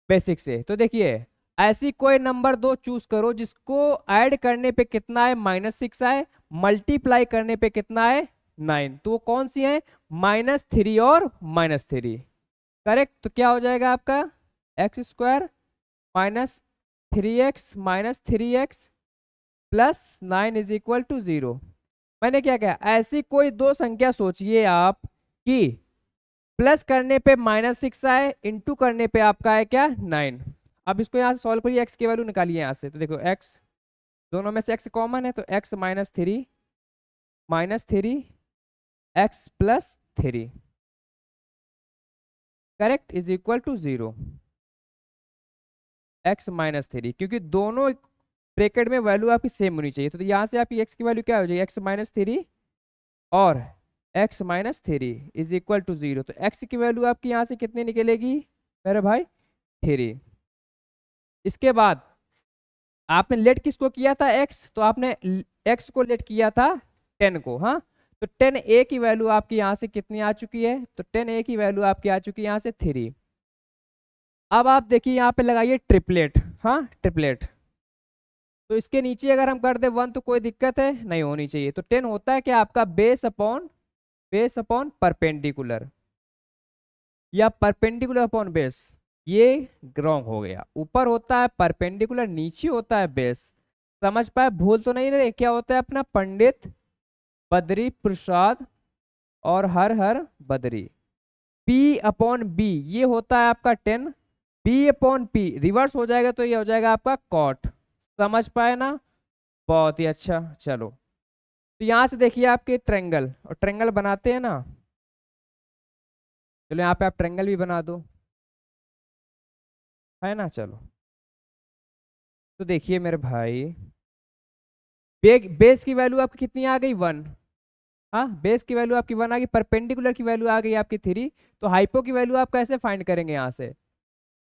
बेसिक से तो देखिए ऐसी कोई नंबर दो चूज करो जिसको ऐड करने पे कितना है माइनस सिक्स आए मल्टीप्लाई करने पे कितना है नाइन तो वो कौन सी है माइनस थ्री और माइनस थ्री करेक्ट तो क्या हो जाएगा आपका X square minus three X minus three x plus nine is equal to zero मैंने क्या कहा ऐसी कोई दो संख्या सोचिए आप कि प्लस करने पे माइनस सिक्स आए इंटू करने पे आपका है क्या नाइन अब इसको यहाँ से सॉल्व करिए एक्स की वैल्यू निकालिए यहाँ से तो देखो एक्स दोनों में से एक्स कॉमन है तो X minus three minus three x plus three correct is equal to zero X minus three क्योंकि दोनों ब्रेकेट में वैल्यू आपकी सेम होनी चाहिए तो यहाँ से आपकी एक्स की वैल्यू क्या हो जाएगी एक्स माइनस थ्री और X minus three is equal to zero तो एक्स की वैल्यू आपकी यहाँ से कितनी निकलेगी मेरे भाई थ्री इसके बाद आपने लेट किसको किया था एक्स तो आपने एक्स को लेट किया था टेन को हाँ तो टेन ए की वैल्यू आपकी यहाँ से कितनी आ चुकी है तो टेन ए की वैल्यू आपकी आ चुकी है यहाँ से थ्री अब आप देखिए यहाँ पे लगाइए ट्रिपलेट हाँ ट्रिपलेट तो इसके नीचे अगर हम कर दे वन तो कोई दिक्कत है नहीं होनी चाहिए तो टेन होता है कि आपका base upon base upon perpendicular या परपेंडिकुलर अपॉन बेस ये ग्रोंग हो गया ऊपर होता है परपेंडिकुलर नीचे होता है बेस समझ पाए भूल तो नहीं रहे क्या होता है अपना पंडित बद्री प्रसाद और हर हर बद्री पी अपॉन बी ये होता है आपका tan B upon P reverse हो जाएगा तो ये हो जाएगा आपका कॉट समझ पाए ना बहुत ही अच्छा चलो तो यहाँ से देखिए आपके ट्रेंगल और ट्रेंगल बनाते हैं ना चलो यहाँ पे आप ट्रेंगल भी बना दो है ना चलो तो देखिए मेरे भाई बे, बेस की वैल्यू आपकी कितनी आ गई वन हाँ बेस की वैल्यू आपकी वन आ गई परपेंडिकुलर की वैल्यू आ गई आपकी थ्री तो हाइपो की वैल्यू आप कैसे फाइंड करेंगे यहाँ से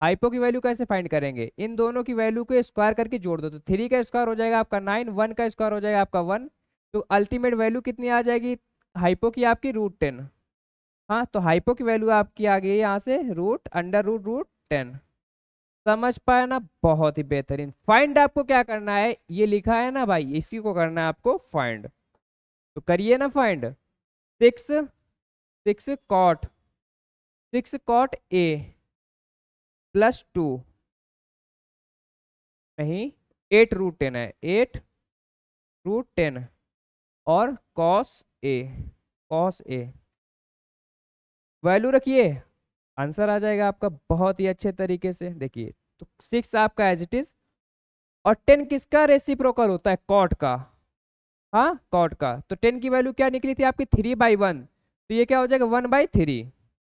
हाइपो की वैल्यू कैसे फाइंड करेंगे इन दोनों की वैल्यू को स्क्वायर करके जोड़ दो तो थ्री का स्क्वायर हो जाएगा आपका नाइन वन का स्क्वायर हो जाएगा आपका वन तो अल्टीमेट वैल्यू कितनी आ जाएगी हाइपो की आपकी रूट टेन हाँ तो हाइपो की वैल्यू आपकी आ गई यहाँ से root under root root ten समझ पाया ना बहुत ही बेहतरीन फाइंड आपको क्या करना है ये लिखा है ना भाई इसी को करना है आपको फाइंड तो करिए ना find six six cot six cot A plus two नहीं एट रूट टेन है एट रूट टेन और cos A cos A value रखिए आंसर आ जाएगा आपका बहुत ही अच्छे तरीके से देखिए तो सिक्स आपका एज इट इज और टेन किसका रेसिप्रोकल होता है कॉट का हाँ कॉट का तो टेन की वैल्यू क्या निकली थी आपकी थ्री बाई वन तो ये क्या हो जाएगा वन बाई थ्री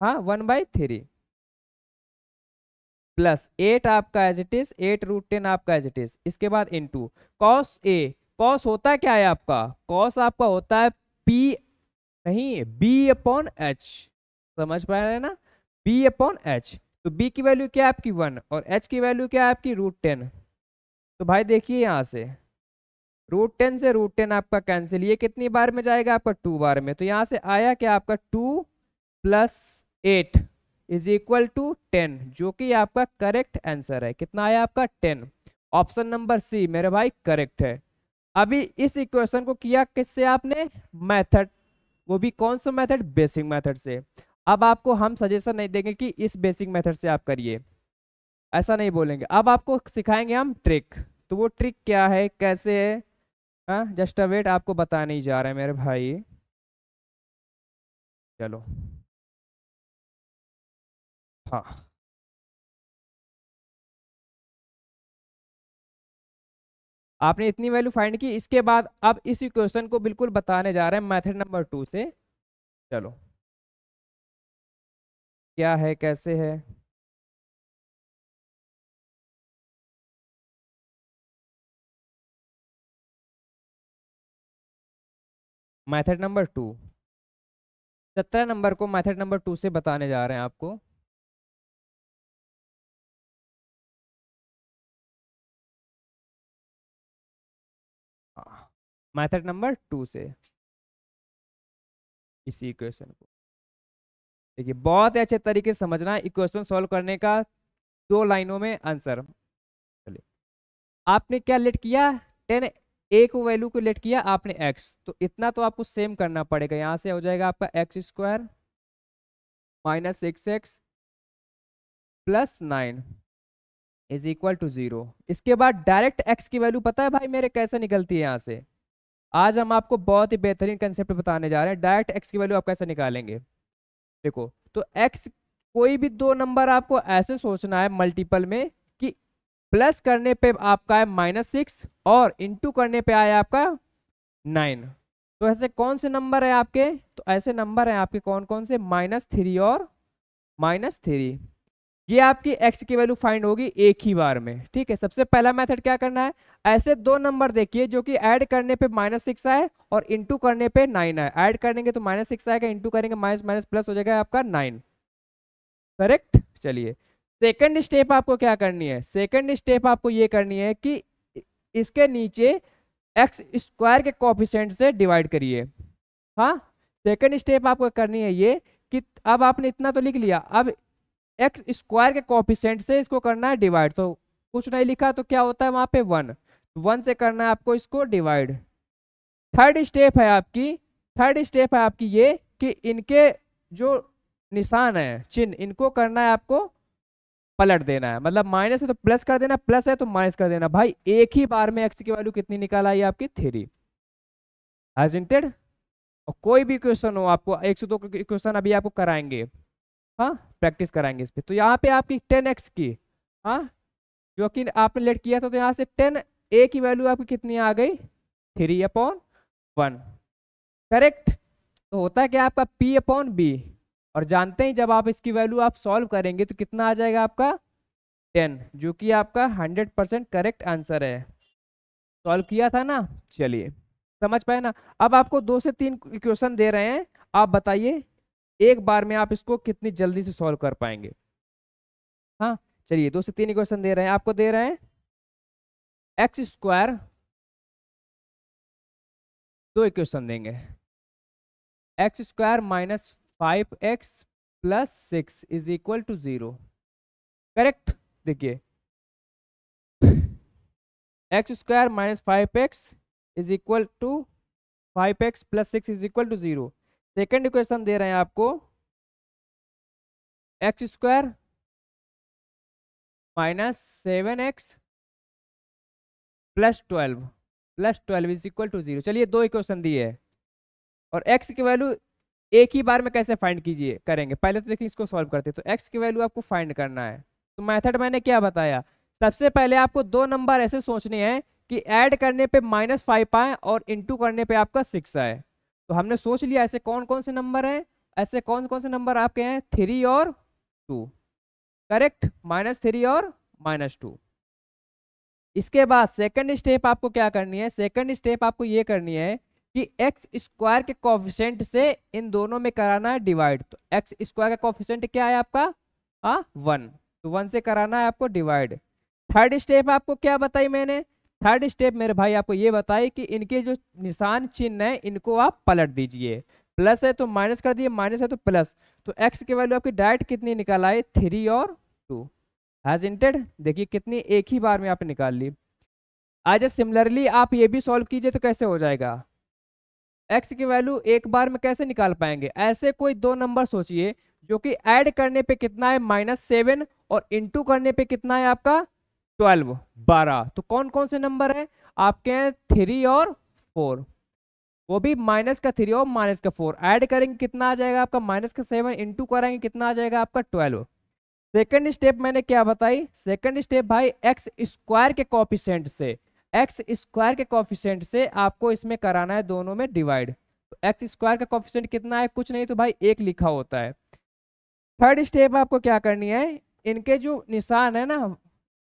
हाँ one by three plus eight आपका as it is eight root ten आपका एज इट इज इसके बाद into cos A cos होता क्या है आपका कॉस आपका होता है पी नहीं बी अपॉन एच समझ पा रहे हैं ना b अपॉन एच तो b की वैल्यू क्या है आपकी वन और h की वैल्यू क्या है आपकी रूट टेन तो भाई देखिए यहाँ से रूट टेन से रूट टेन आपका कैंसिल ये कितनी बार में जाएगा आपका टू बार में तो यहाँ से आया क्या आपका two plus eight is equal to ten जो कि आपका करेक्ट आंसर है कितना आया आपका टेन ऑप्शन नंबर सी मेरे भाई करेक्ट है अभी इस इक्वेशन को किया किससे आपने मेथड वो भी कौन सा मेथड बेसिक मेथड से अब आपको हम सजेशन नहीं देंगे कि इस बेसिक मेथड से आप करिए ऐसा नहीं बोलेंगे अब आपको सिखाएंगे हम ट्रिक तो वो ट्रिक क्या है कैसे है हाँ जस्ट अ वेट आपको बताने नहीं जा रहे हैं मेरे भाई चलो हाँ आपने इतनी वैल्यू फाइंड की इसके बाद अब इस इक्वेशन को बिल्कुल बताने जा रहे हैं मेथड नंबर टू से चलो क्या है कैसे है मैथड नंबर टू सत्रह नंबर को मैथड नंबर टू से बताने जा रहे हैं आपको मैथड नंबर टू से इसी क्वेश्चन को देखिए बहुत ही अच्छे तरीके से समझना है इक्वेशन सॉल्व करने का दो लाइनों में आंसर चलिए आपने क्या लेट किया टेन ए को वैल्यू को लेट किया आपने एक्स तो इतना तो आपको सेम करना पड़ेगा यहाँ से हो जाएगा आपका X square minus six X plus nine is equal to zero इसके बाद डायरेक्ट एक्स की वैल्यू पता है भाई मेरे कैसे निकलती है यहाँ से आज हम आपको बहुत ही बेहतरीन कंसेप्ट बताने जा रहे हैं डायरेक्ट एक्स की वैल्यू आप कैसे निकालेंगे देखो तो एक्स कोई भी दो नंबर आपको ऐसे सोचना है मल्टीपल में कि प्लस करने पे आपका है माइनस सिक्स और इंटू करने पे आया आपका नाइन तो ऐसे कौन से नंबर है आपके तो ऐसे नंबर हैं आपके कौन कौन से माइनस थ्री और माइनस थ्री ये आपकी एक्स की वैल्यू फाइंड होगी एक ही बार में ठीक है सबसे पहला मेथड क्या करना है ऐसे दो नंबर देखिए जो कि ऐड करने पे माइनस सिक्स आए और इंटू करने पे नाइन आए ऐड करेंगे तो माइनस सिक्स आएगा इंटू करेंगे माइनस माइनस प्लस हो जाएगा आपका नाइन करेक्ट चलिए सेकंड स्टेप आपको क्या करनी है सेकंड स्टेप आपको ये करनी है कि इसके नीचे एक्स स्क्वायर के कॉफिशेंट से डिवाइड करिए हाँ सेकेंड स्टेप आपको करनी है ये कि अब आपने इतना तो लिख लिया अब एक्स स्क्वायर के कॉपिशेंट से इसको करना है डिवाइड तो कुछ नहीं लिखा तो क्या होता है वहां पे वन तो वन से करना है आपको इसको डिवाइड थर्ड स्टेप है आपकी थर्ड स्टेप है आपकी ये कि इनके जो निशान है चिन्ह इनको करना है आपको पलट देना है मतलब माइनस है तो प्लस कर देना प्लस है तो माइनस कर देना भाई एक ही बार में एक्स की वैल्यू कितनी निकाल आई आपकी थ्री एजेंटेड और कोई भी क्वेश्चन हो आपको एक से दो क्वेश्चन अभी आपको कराएंगे हाँ प्रैक्टिस कराएंगे इस पर तो यहाँ पे आपकी टेन एक्स की हाँ जो कि आपने लेट किया था तो यहाँ से टेन ए की वैल्यू आपकी कितनी आ गई थ्री अपॉन वन करेक्ट तो होता है क्या आपका पी अपॉन बी और जानते हैं जब आप इसकी वैल्यू आप सॉल्व करेंगे तो कितना आ जाएगा आपका टेन जो कि आपका हंड्रेड परसेंट करेक्ट आंसर है सॉल्व किया था ना चलिए समझ पाए ना अब आपको दो से तीन क्वेश्चन दे रहे हैं आप बताइए एक बार में आप इसको कितनी जल्दी से सॉल्व कर पाएंगे हाँ चलिए दो से तीन क्वेश्चन दे रहे हैं आपको दे रहे हैं एक्स स्क्वायर दो इक्वेशन देंगे x square minus five x plus six is equal to zero correct देखिए x square minus five x is equal to five x plus six is equal to zero second equation दे रहे हैं आपको x square minus seven x plus twelve plus twelve is equal to zero चलिए दो इक्वेशन दिए है और एक्स की वैल्यू एक ही बार में कैसे फाइंड कीजिए करेंगे पहले तो देखिए इसको सॉल्व करते हैं तो एक्स की वैल्यू आपको फाइंड करना है तो मेथड मैंने क्या बताया सबसे पहले आपको दो नंबर ऐसे सोचने हैं कि ऐड करने पे माइनस फाइव आए और इंटू करने पे आपका सिक्स आए तो हमने सोच लिया ऐसे कौन कौन से नंबर हैं ऐसे कौन कौन से नंबर आपके हैं थ्री और टू करेक्ट माइनस थ्री और माइनस टू इसके बाद सेकंड स्टेप आपको क्या करनी है सेकंड स्टेप आपको ये करनी है कि एक्स स्क्वायर के कॉफिशेंट से इन दोनों में कराना है डिवाइड तो एक्स स्क्वायर का कॉफिशेंट क्या है आपका वन हाँ, तो वन से कराना है आपको डिवाइड थर्ड स्टेप आपको क्या बताई मैंने थर्ड स्टेप मेरे भाई आपको ये बताए कि इनके जो निशान चिन्ह है इनको आप पलट दीजिए प्लस है तो माइनस कर दिए माइनस है तो प्लस तो एक्स की वैल्यू आपकी डायरेक्ट कितनी निकाल आए थ्री और टू हैज इंटेड देखिए कितनी एक ही बार में आपने निकाल ली आज सिमिलरली आप ये भी सॉल्व कीजिए तो कैसे हो जाएगा एक्स की वैल्यू एक बार में कैसे निकाल पाएंगे ऐसे कोई दो नंबर सोचिए जो कि ऐड करने पे कितना है माइनस सेवन और इंटू करने पे कितना है आपका ट्वेल्व बारह तो कौन कौन से नंबर है आपके हैं थ्री और फोर वो भी माइनस का थ्री और माइनस का फोर ऐड करेंगे कितना आ जाएगा आपका माइनस का सेवन इंटू करेंगे कितना आ जाएगा आपका ट्वेल्व सेकंड स्टेप मैंने क्या बताई सेकेंड स्टेप भाई एक्स स्क्वायर के कॉफिशेंट से एक्स स्क्वायर के कॉफिशेंट से आपको इसमें कराना है दोनों में डिवाइड तो एक्स स्क्वायर का कॉफिशेंट कितना है कुछ नहीं तो भाई एक लिखा होता है थर्ड स्टेप आपको क्या करनी है इनके जो निशान है ना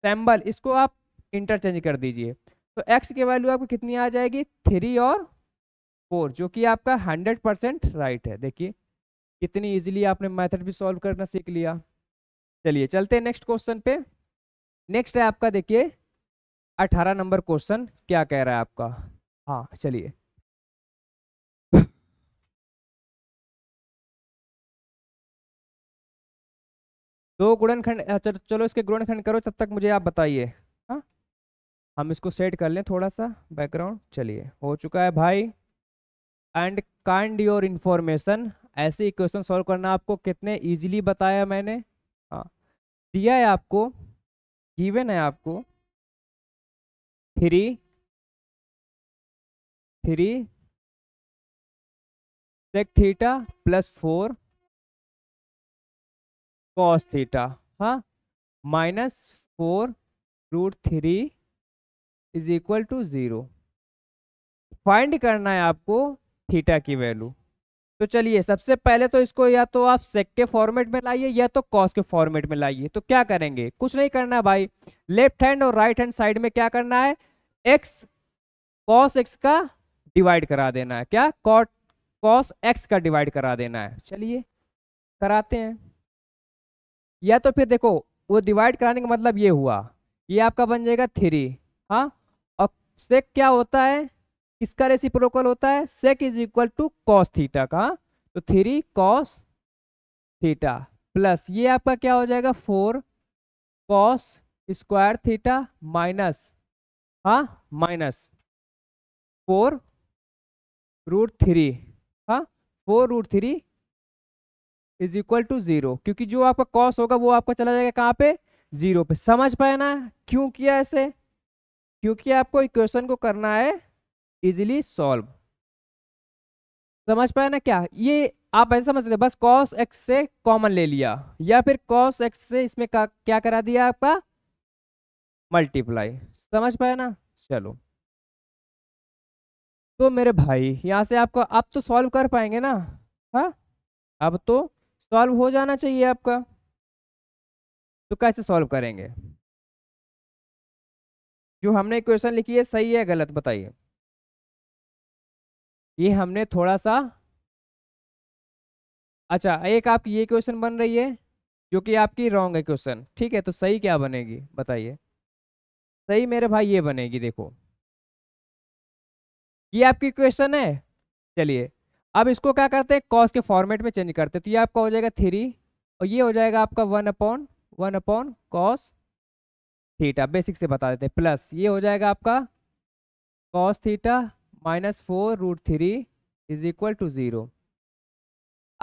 सैम्बल इसको आप इंटरचेंज कर दीजिए तो एक्स की वैल्यू आपकी कितनी आ जाएगी थ्री और फोर जो कि आपका हंड्रेड परसेंट राइट है देखिए कितनी इजीली आपने मेथड भी सॉल्व करना सीख लिया चलिए चलते हैं नेक्स्ट क्वेश्चन पे नेक्स्ट है आपका देखिए अठारह नंबर क्वेश्चन क्या कह रहा है आपका हाँ चलिए दो गुणनखंड अच्छा चलो इसके गुणनखंड करो तब तक मुझे आप बताइए हाँ हम इसको सेट कर लें थोड़ा सा बैकग्राउंड चलिए हो चुका है भाई एंड कांड योर इन्फॉर्मेशन ऐसे इक्वेशन सॉल्व करना आपको कितने इजीली बताया मैंने हाँ दिया है आपको गिवन है आपको three three sec theta plus four cos theta हाँ minus four root three is equal to zero find करना है आपको थीटा की वैल्यू तो चलिए सबसे पहले तो इसको या तो आप सेक के फॉर्मेट में लाइए या तो कॉस के फॉर्मेट में लाइए तो क्या करेंगे कुछ नहीं करना है भाई लेफ्ट हैंड और राइट हैंड साइड में क्या करना है एक्स कॉस एक्स का डिवाइड करा देना है क्या कॉस एक्स का डिवाइड करा देना है चलिए कराते हैं या तो फिर देखो वो डिवाइड कराने का मतलब ये हुआ ये आपका बन जाएगा थ्री हाँ और सेक क्या होता है किसका प्रोकल होता है sec is equal to cos theta का हाँ? तो थ्री कॉस थीटा प्लस ये आपका क्या हो जाएगा four cos square theta minus हाँ माइनस फोर रूट थ्री हाँ four root three is equal to zero क्योंकि जो आपका कॉस होगा वो आपका चला जाएगा कहाँ पे जीरो पे समझ पाए ना क्यों किया ऐसे क्योंकि आपको इक्वेशन को करना है इजिली सॉल्व समझ पाए ना क्या ये आप ऐसे समझ सकते बस कॉस एक्स से कॉमन ले लिया या फिर कॉस एक्स से इसमें का, क्या करा दिया आपका मल्टीप्लाई समझ पाए ना चलो तो मेरे भाई यहां से आपको आप तो सॉल्व कर पाएंगे ना हाँ अब तो सॉल्व हो जाना चाहिए आपका तो कैसे सॉल्व करेंगे जो हमने क्वेश्चन लिखी है सही है गलत बताइए ये हमने थोड़ा सा अच्छा एक आपकी ये क्वेश्चन बन रही है जो कि आपकी रॉन्ग है क्वेश्चन ठीक है तो सही क्या बनेगी बताइए सही मेरे भाई ये बनेगी देखो ये आपकी क्वेश्चन है चलिए अब इसको क्या करते हैं कॉस के फॉर्मेट में चेंज करते हैं तो ये आपका हो जाएगा थ्री और ये हो जाएगा आपका one upon one upon cos theta basic से बता देते हैं प्लस ये हो जाएगा आपका cos theta minus four root three is equal to zero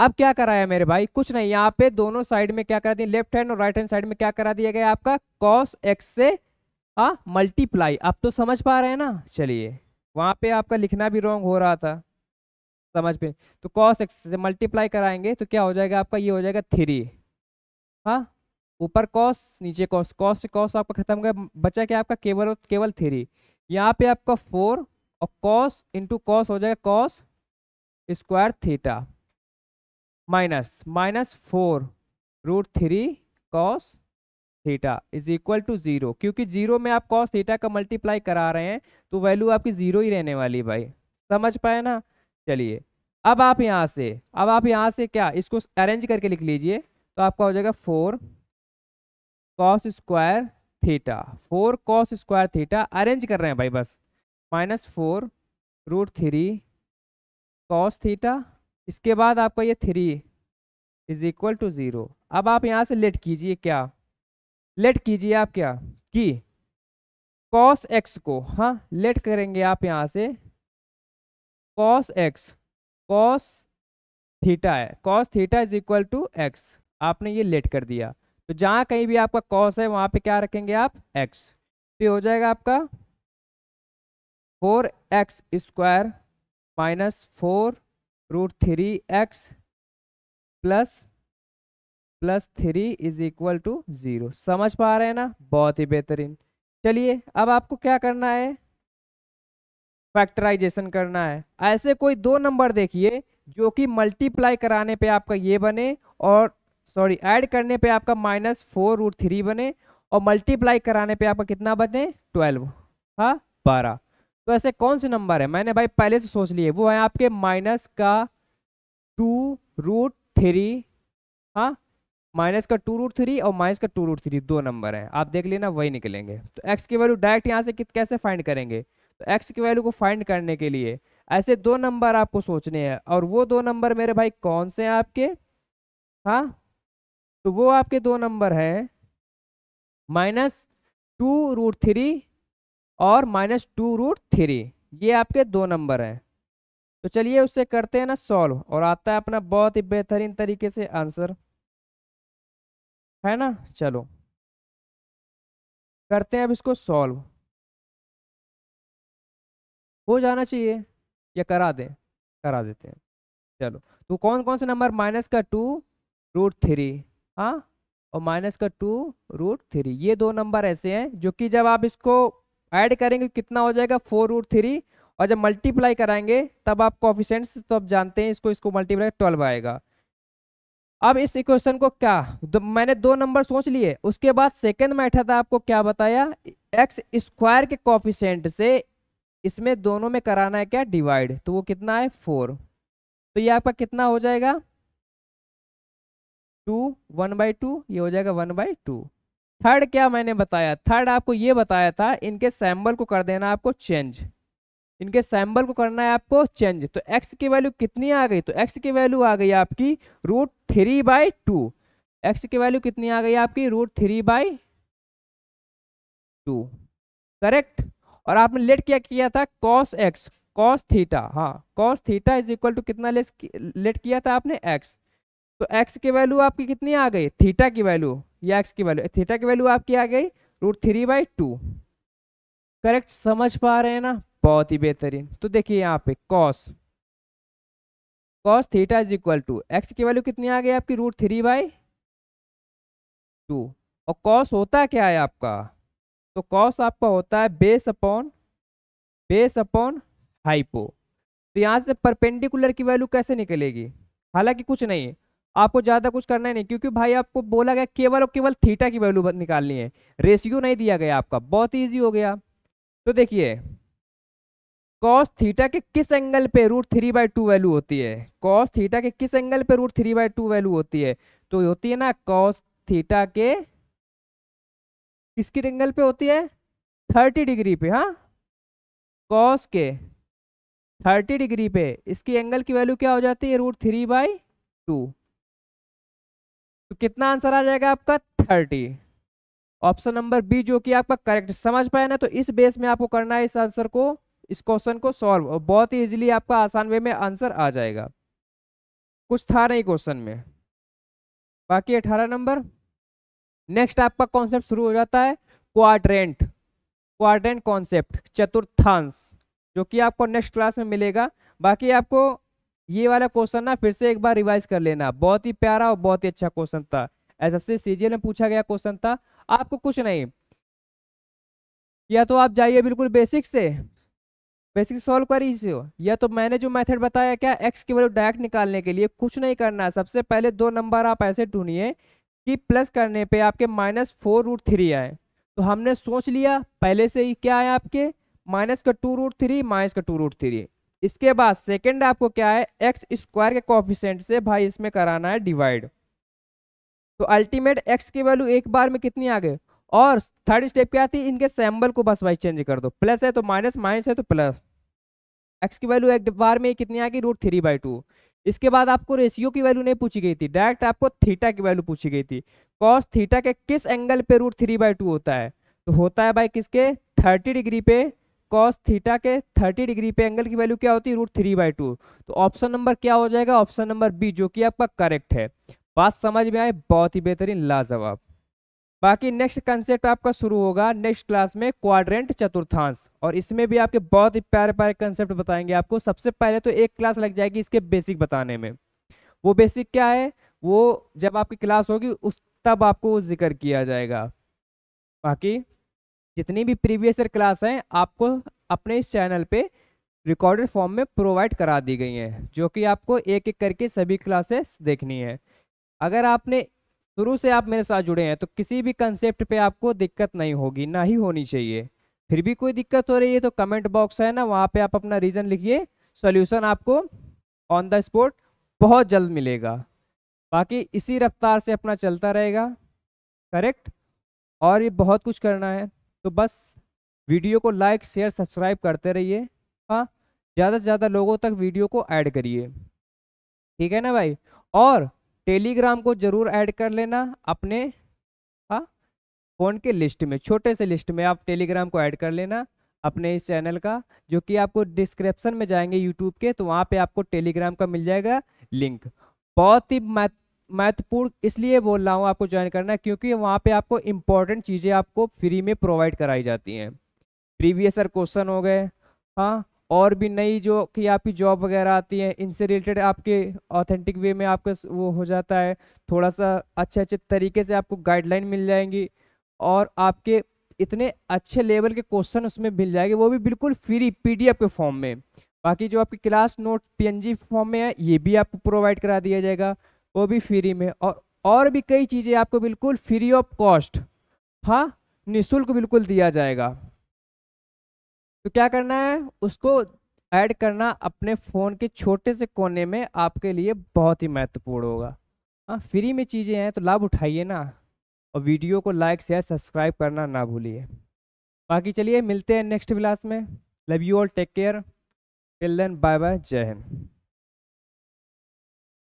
अब क्या कराया मेरे भाई कुछ नहीं यहाँ पे दोनों साइड में क्या करा दिए लेफ्ट हैंड और राइट हैंड साइड में क्या करा दिया गया आपका कॉस एक्स से मल्टीप्लाई हाँ, आप तो समझ पा रहे हैं ना चलिए वहाँ पे आपका लिखना भी रॉन्ग हो रहा था समझ पे तो कॉस एक्स से मल्टीप्लाई कराएंगे तो क्या हो जाएगा आपका ये हो जाएगा थ्री हाँ ऊपर कॉस नीचे कॉस कॉस से कॉस आपका खत्म हो गया बचा क्या आपका केवल केवल थ्री यहाँ पे आपका फोर और कॉस इंटू कॉस हो जाएगा cos square theta minus minus four root three cos theta is equal to zero क्योंकि जीरो में आप कॉस थीटा का मल्टीप्लाई करा रहे हैं तो वैल्यू आपकी जीरो ही रहने वाली भाई समझ पाए ना चलिए अब आप यहाँ से अब आप यहाँ से क्या इसको अरेंज करके लिख लीजिए तो आपका हो जाएगा four cos square theta four cos square theta arrange कर रहे हैं भाई बस minus four root three cos theta इसके बाद आपका ये three is equal to zero अब आप यहाँ से लेट कीजिए क्या लेट कीजिए आप क्या कि कॉस एक्स को हाँ लेट करेंगे आप यहाँ से कॉस एक्स कॉस थीटा है cos theta is equal to x आपने ये लेट कर दिया तो जहाँ कहीं भी आपका कॉस है वहाँ पे क्या रखेंगे आप एक्स तो हो जाएगा आपका four x square minus four root three x plus plus three is equal to zero समझ पा रहे हैं ना बहुत ही बेहतरीन चलिए अब आपको क्या करना है फैक्टराइजेशन करना है ऐसे कोई दो नंबर देखिए जो कि मल्टीप्लाई कराने पे आपका ये बने और सॉरी ऐड करने पे आपका माइनस फोर रूट थ्री बने और मल्टीप्लाई कराने पे आपका कितना बने ट्वेल्व हाँ बारह तो ऐसे कौन से नंबर है मैंने भाई पहले से सोच लिए वो है आपके माइनस का टू रूट थ्री हाँ माइनस का टू रूट थ्री और माइनस का टू रूट थ्री दो नंबर है आप देख लेना वही निकलेंगे तो एक्स की वैल्यू डायरेक्ट यहाँ से कैसे फाइंड करेंगे तो एक्स की वैल्यू को फाइंड करने के लिए ऐसे दो नंबर आपको सोचने हैं और वो दो नंबर मेरे भाई कौन से हैं आपके हाँ तो वो आपके दो नंबर हैं माइनस टू रूट थ्री और माइनस टू रूट थ्री ये आपके दो नंबर हैं तो चलिए उससे करते हैं ना सॉल्व और आता है अपना बहुत ही बेहतरीन तरीके से आंसर है ना चलो करते हैं अब इसको सॉल्व हो जाना चाहिए या करा दें करा देते हैं चलो तो कौन कौन सा नंबर माइनस का टू रूट थ्री हाँ और माइनस का टू रूट थ्री ये दो नंबर ऐसे हैं जो कि जब आप इसको ऐड करेंगे तो कितना हो जाएगा फोर रूट थ्री और जब मल्टीप्लाई कराएंगे तब आप कॉफिशेंट्स तो आप जानते हैं इसको इसको मल्टीप्लाई ट्वेल्व आएगा अब इस इक्वेशन को क्या दो, मैंने दो नंबर सोच लिए उसके बाद सेकंड मैथ था आपको क्या बताया एक्स स्क्वायर के कॉफिशेंट से इसमें दोनों में कराना है क्या डिवाइड तो वो कितना है फोर तो ये आपका कितना हो जाएगा टू वन बाई टू ये हो जाएगा वन बाई टू थर्ड क्या मैंने बताया थर्ड आपको ये बताया था इनके सैम्बल को कर देना आपको चेंज इनके सैम्बल को करना है आपको चेंज तो एक्स की वैल्यू कितनी आ गई तो एक्स की वैल्यू आ गई आपकी root three by two x की वैल्यू कितनी आ गई आपकी root three by two correct और आपने लेट क्या किया था कॉस एक्स कॉस थीटा हाँ cos theta is equal to कितना लेट किया था आपने एक्स तो एक्स की वैल्यू आपकी कितनी आ गई थीटा की वैल्यू या एक्स की वैल्यू थीटा की वैल्यू आपकी आ गई root three by two correct समझ पा रहे हैं ना बहुत ही बेहतरीन तो देखिए यहाँ पे cos cos theta is equal to x की वैल्यू कितनी आ गई आपकी रूट थ्री बाई टू और कॉस होता क्या है आपका तो कॉस आपका होता है base upon base upon hypo तो यहाँ से परपेंडिकुलर की वैल्यू कैसे निकलेगी हालांकि कुछ नहीं आपको ज़्यादा कुछ करना ही नहीं क्योंकि भाई आपको बोला गया केवल और केवल थीटा की वैल्यू निकालनी है रेशियो नहीं दिया गया आपका बहुत ईजी हो गया तो देखिए कॉस थीटा के किस एंगल पे root three by two value होती है कॉस थीटा के किस एंगल पे root three by two value होती है तो होती है ना कॉस थीटा के किसकी एंगल पे होती है थर्टी डिग्री पे हाँ कॉस के थर्टी डिग्री पे इसकी एंगल की वैल्यू क्या हो जाती है रूट थ्री बाई टू तो कितना आंसर आ जाएगा आपका थर्टी ऑप्शन नंबर बी जो कि आपका करेक्ट समझ पाए ना तो इस बेस में आपको करना है इस आंसर को इस क्वेश्चन को सॉल्व और बहुत ही ईजिली आपका आसान वे में आंसर आ जाएगा कुछ था नहीं क्वेश्चन में बाकी अठारह नंबर नेक्स्ट आपका कॉन्सेप्ट शुरू हो जाता है क्वाड्रेंट क्वाड्रेंट कॉन्सेप्ट चतुर्थांश जो कि आपको नेक्स्ट क्लास में मिलेगा बाकी आपको ये वाला क्वेश्चन ना फिर से एक बार रिवाइज कर लेना बहुत ही प्यारा और बहुत ही अच्छा क्वेश्चन था एस एस सीजीएल में पूछा गया क्वेश्चन था आपको कुछ नहीं या तो आप जाइए बिल्कुल बेसिक से बेसिक सॉल्व कर से हो या तो मैंने जो मेथड बताया क्या एक्स की वैल्यू डायरेक्ट निकालने के लिए कुछ नहीं करना है सबसे पहले दो नंबर आप ऐसे ढूंढिए कि प्लस करने पे आपके माइनस फोर रूट थ्री आए तो हमने सोच लिया पहले से ही क्या आया आपके माइनस का टू रूट थ्री माइनस का टू रूट थ्री इसके बाद सेकंड आपको क्या है एक्स स्क्वायर के कॉफिशेंट से भाई इसमें कराना है डिवाइड तो अल्टीमेट एक्स की वैल्यू एक बार में कितनी आ गए और थर्ड स्टेप क्या थी इनके सैम्बल को बस भाई चेंज कर दो प्लस है तो माइनस माइनस है तो प्लस एक्स की वैल्यू एक बार में कितनी आ गई रूट थ्री बाई टू इसके बाद आपको रेशियो की वैल्यू नहीं पूछी गई थी डायरेक्ट आपको थीटा की वैल्यू पूछी गई थी कॉस थीटा के किस एंगल पे रूट थ्री बाई टू होता है तो होता है भाई किसके थर्टी डिग्री पे कॉस थीटा के थर्टी डिग्री पे एंगल की वैल्यू क्या होती है रूट थ्री बाई टू तो ऑप्शन नंबर क्या हो जाएगा ऑप्शन नंबर बी जो कि आपका करेक्ट है बात समझ में आए बहुत ही बेहतरीन लाजवाब बाकी नेक्स्ट कंसेप्ट आपका शुरू होगा नेक्स्ट क्लास में क्वाड्रेंट चतुर्थांश और इसमें भी आपके बहुत ही प्यारे प्यारे कंसेप्ट बताएंगे आपको सबसे पहले तो एक क्लास लग जाएगी इसके बेसिक बताने में वो बेसिक क्या है वो जब आपकी क्लास होगी उस तब आपको जिक्र किया जाएगा बाकी जितनी भी प्रीवियस ईयर क्लास हैं आपको अपने इस चैनल पर रिकॉर्डेड फॉर्म में प्रोवाइड करा दी गई हैं जो कि आपको एक एक करके सभी क्लासेस देखनी है अगर आपने शुरू से आप मेरे साथ जुड़े हैं तो किसी भी कंसेप्ट पे आपको दिक्कत नहीं होगी ना ही होनी चाहिए फिर भी कोई दिक्कत हो रही है तो कमेंट बॉक्स है ना वहाँ पे आप अपना रीज़न लिखिए सॉल्यूशन आपको ऑन द स्पॉट बहुत जल्द मिलेगा बाकी इसी रफ्तार से अपना चलता रहेगा करेक्ट और ये बहुत कुछ करना है तो बस वीडियो को लाइक शेयर सब्सक्राइब करते रहिए हाँ ज़्यादा से ज़्यादा लोगों तक वीडियो को ऐड करिए ठीक है ना भाई और टेलीग्राम को जरूर ऐड कर लेना अपने हाँ, फ़ोन के लिस्ट में छोटे से लिस्ट में आप टेलीग्राम को ऐड कर लेना अपने इस चैनल का जो कि आपको डिस्क्रिप्शन में जाएंगे यूट्यूब के तो वहाँ पे आपको टेलीग्राम का मिल जाएगा लिंक बहुत ही महत्वपूर्ण इसलिए बोल रहा हूँ आपको ज्वाइन करना क्योंकि वहाँ पे आपको इम्पोर्टेंट चीज़ें आपको फ्री में प्रोवाइड कराई जाती हैं प्रीवियस सर क्वेश्चन हो गए हाँ और भी नई जो कि आपकी जॉब वगैरह आती है इनसे रिलेटेड आपके ऑथेंटिक वे में आपका वो हो जाता है थोड़ा सा अच्छे अच्छे तरीके से आपको गाइडलाइन मिल जाएंगी और आपके इतने अच्छे लेवल के क्वेश्चन उसमें मिल जाएंगे वो भी बिल्कुल फ्री पीडीएफ के फॉर्म में बाकी जो आपकी क्लास नोट पीएनजी फॉर्म में है ये भी आपको प्रोवाइड करा दिया जाएगा वो भी फ्री में और और भी कई चीज़ें आपको बिल्कुल फ्री ऑफ कॉस्ट हाँ निःशुल्क बिल्कुल दिया जाएगा तो क्या करना है उसको ऐड करना अपने फ़ोन के छोटे से कोने में आपके लिए बहुत ही महत्वपूर्ण होगा हाँ फ्री में चीज़ें हैं तो लाभ उठाइए ना और वीडियो को लाइक शेयर सब्सक्राइब करना ना भूलिए बाकी चलिए मिलते हैं नेक्स्ट क्लास में love you all take care till then bye bye जय हिंद